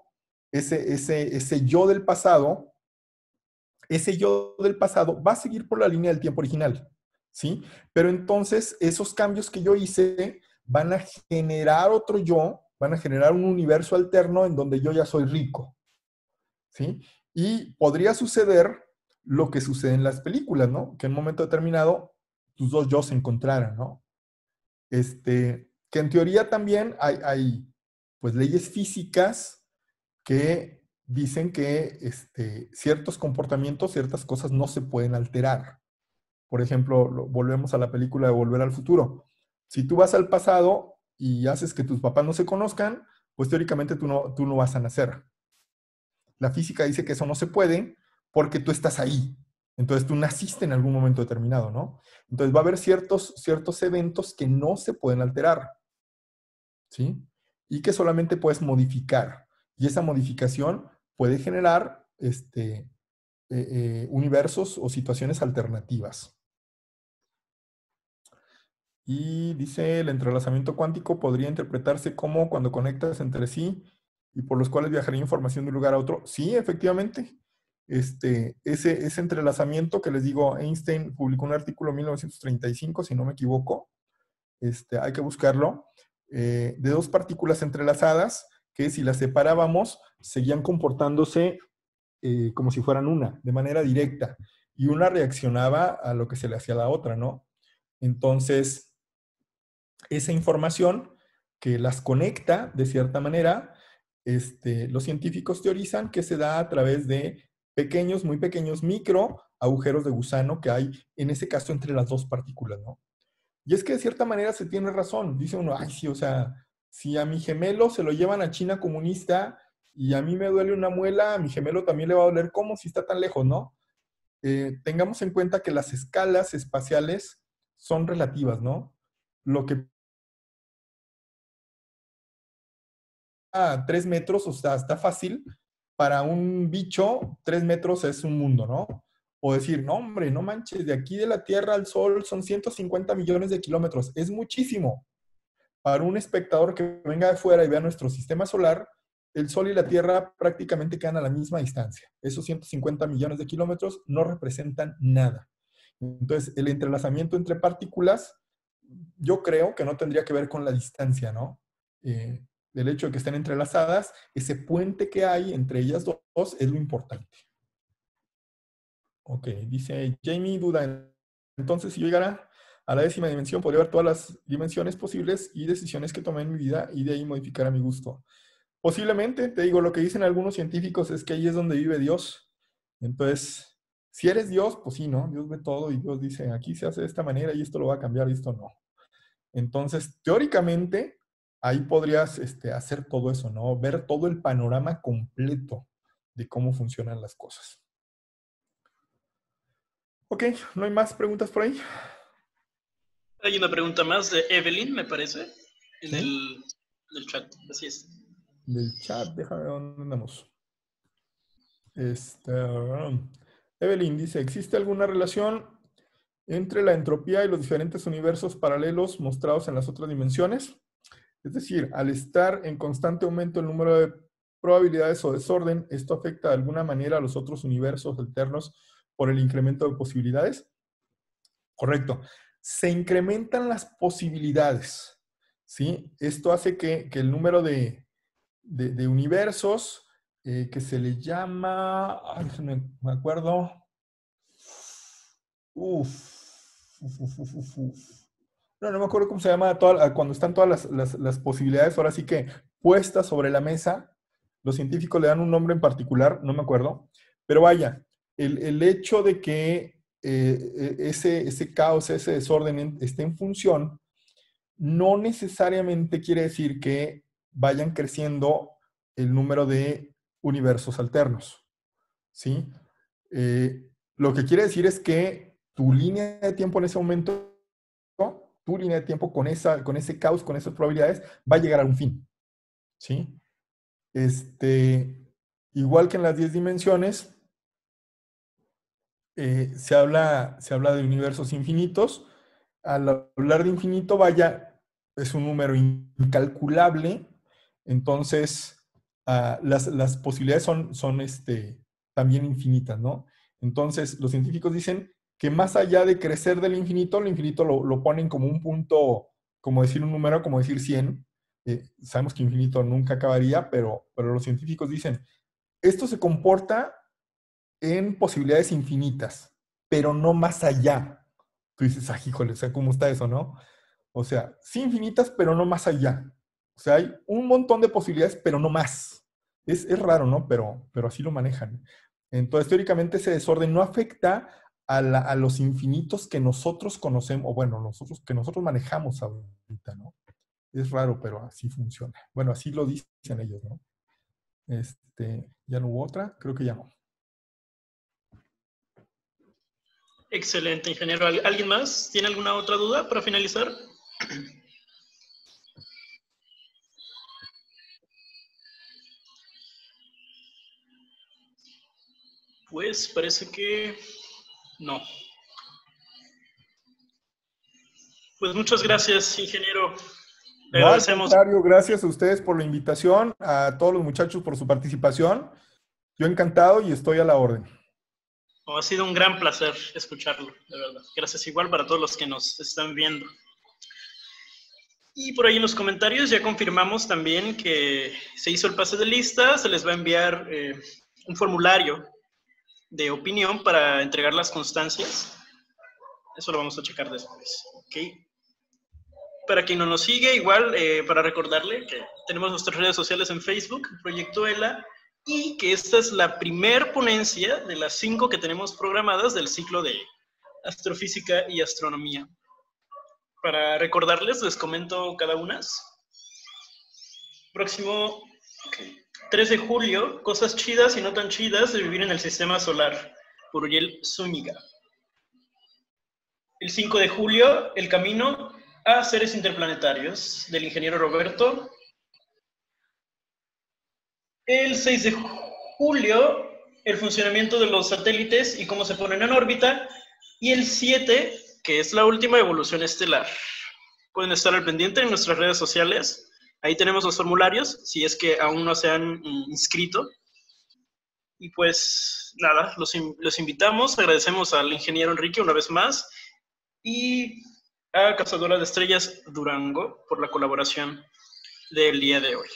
ese, ese, ese yo del pasado, ese yo del pasado va a seguir por la línea del tiempo original, ¿sí? Pero entonces esos cambios que yo hice van a generar otro yo, van a generar un universo alterno en donde yo ya soy rico, ¿sí? Y podría suceder lo que sucede en las películas, ¿no? Que en un momento determinado tus dos yo se encontraran, ¿no? Este, que en teoría también hay, pues, leyes físicas que dicen que este, ciertos comportamientos, ciertas cosas no se pueden alterar. Por ejemplo, volvemos a la película de Volver al Futuro. Si tú vas al pasado y haces que tus papás no se conozcan, pues teóricamente tú no, tú no vas a nacer. La física dice que eso no se puede porque tú estás ahí, entonces tú naciste en algún momento determinado, ¿no? Entonces va a haber ciertos, ciertos eventos que no se pueden alterar, ¿sí? Y que solamente puedes modificar. Y esa modificación puede generar este, eh, eh, universos o situaciones alternativas. Y dice, el entrelazamiento cuántico podría interpretarse como cuando conectas entre sí y por los cuales viajaría información de un lugar a otro. Sí, efectivamente este, ese, entrelazamiento que les digo, Einstein publicó un artículo en 1935, si no me equivoco, este, hay que buscarlo, eh, de dos partículas entrelazadas que si las separábamos seguían comportándose eh, como si fueran una, de manera directa, y una reaccionaba a lo que se le hacía a la otra, ¿no? Entonces, esa información que las conecta de cierta manera, este, los científicos teorizan que se da a través de pequeños, muy pequeños, micro agujeros de gusano que hay, en ese caso, entre las dos partículas, ¿no? Y es que de cierta manera se tiene razón. Dice uno, ay, sí, o sea, si a mi gemelo se lo llevan a China comunista y a mí me duele una muela, a mi gemelo también le va a doler como si está tan lejos, ¿no? Eh, tengamos en cuenta que las escalas espaciales son relativas, ¿no? Lo que a tres metros, o sea, está fácil, para un bicho, tres metros es un mundo, ¿no? O decir, no, hombre, no manches, de aquí de la Tierra al Sol son 150 millones de kilómetros, es muchísimo. Para un espectador que venga de fuera y vea nuestro sistema solar, el Sol y la Tierra prácticamente quedan a la misma distancia. Esos 150 millones de kilómetros no representan nada. Entonces, el entrelazamiento entre partículas, yo creo que no tendría que ver con la distancia, ¿no? Eh, del hecho de que estén entrelazadas, ese puente que hay entre ellas dos es lo importante. Ok, dice Jamie duda. Entonces, si yo llegara a la décima dimensión, podría ver todas las dimensiones posibles y decisiones que tomé en mi vida y de ahí modificar a mi gusto. Posiblemente, te digo, lo que dicen algunos científicos es que ahí es donde vive Dios. Entonces, si eres Dios, pues sí, ¿no? Dios ve todo y Dios dice, aquí se hace de esta manera y esto lo va a cambiar y esto no. Entonces, teóricamente, ahí podrías este, hacer todo eso, ¿no? Ver todo el panorama completo de cómo funcionan las cosas. Ok, ¿no hay más preguntas por ahí? Hay una pregunta más de Evelyn, me parece, en, el, chat, así es. Del chat, déjame ver dónde andamos. Este, Evelyn dice, ¿existe alguna relación entre la entropía y los diferentes universos paralelos mostrados en las otras dimensiones? Es decir, al estar en constante aumento el número de probabilidades o desorden, ¿esto afecta de alguna manera a los otros universos alternos por el incremento de posibilidades? Correcto. Se incrementan las posibilidades. ¿sí? Esto hace que, el número de, universos eh, que se le llama, ay, me, me acuerdo, uf, uf, uf, uf no, no me acuerdo cómo se llama, cuando están todas las, posibilidades, ahora sí que puestas sobre la mesa, los científicos le dan un nombre en particular, no me acuerdo, pero vaya, el, hecho de que eh, e, ese, caos, ese desorden esté en función, no necesariamente quiere decir que vayan creciendo el número de universos alternos, ¿sí? Eh, lo que quiere decir es que tu línea de tiempo en ese momento tu línea de tiempo con, esa, con ese caos, con esas probabilidades, va a llegar a un fin. ¿Sí? Este, igual que en las 10 dimensiones, eh, se, habla, se habla de universos infinitos. Al hablar de infinito, vaya, es un número incalculable. Entonces, ah, las, las, posibilidades son, son este, también infinitas, ¿no? Entonces, los científicos dicen que más allá de crecer del infinito, el infinito lo, ponen como un punto, como decir un número, como decir 100. Eh, sabemos que infinito nunca acabaría, pero, pero los científicos dicen, esto se comporta en posibilidades infinitas, pero no más allá. Tú dices, ah, o sea, ¿cómo está eso, no? O sea, sí infinitas, pero no más allá. O sea, hay un montón de posibilidades, pero no más. Es, raro, ¿no? Pero, pero así lo manejan. Entonces, teóricamente, ese desorden no afecta a, los infinitos que nosotros conocemos, o bueno, nosotros, que nosotros manejamos ahorita, ¿no? Es raro, pero así funciona. Bueno, así lo dicen ellos, ¿no? Este, ¿Ya no hubo otra? Creo que ya no. Excelente, ingeniero. ¿Alguien más? ¿Tiene alguna otra duda para finalizar? Pues parece que no. Pues muchas gracias, ingeniero. Le gracias a ustedes por la invitación, a todos los muchachos por su participación. Yo encantado y estoy a la orden. ha sido un gran placer escucharlo, de verdad. Gracias igual para todos los que nos están viendo. Y por ahí en los comentarios ya confirmamos también que se hizo el pase de lista, se les va a enviar eh, un formulario de opinión para entregar las constancias. Eso lo vamos a checar después. ¿okay? Para quien no nos sigue, igual, eh, para recordarle que tenemos nuestras redes sociales en Facebook, Proyecto ELA, y que esta es la primer ponencia de las cinco que tenemos programadas del ciclo de astrofísica y astronomía. Para recordarles, les comento cada una. Próximo. 3 de julio, cosas chidas y no tan chidas de vivir en el sistema solar, por Uriel Zúñiga. El 5 de julio, El camino a seres interplanetarios, del ingeniero Roberto. El 6 de julio, el funcionamiento de los satélites y cómo se ponen en órbita. Y el 7, que es la última evolución estelar. Pueden estar al pendiente en nuestras redes sociales Ahí tenemos los formularios, si es que aún no se han mm, inscrito. Y pues nada, los, los invitamos, agradecemos al ingeniero Enrique una vez más y a Cazadora de Estrellas Durango por la colaboración del día de hoy.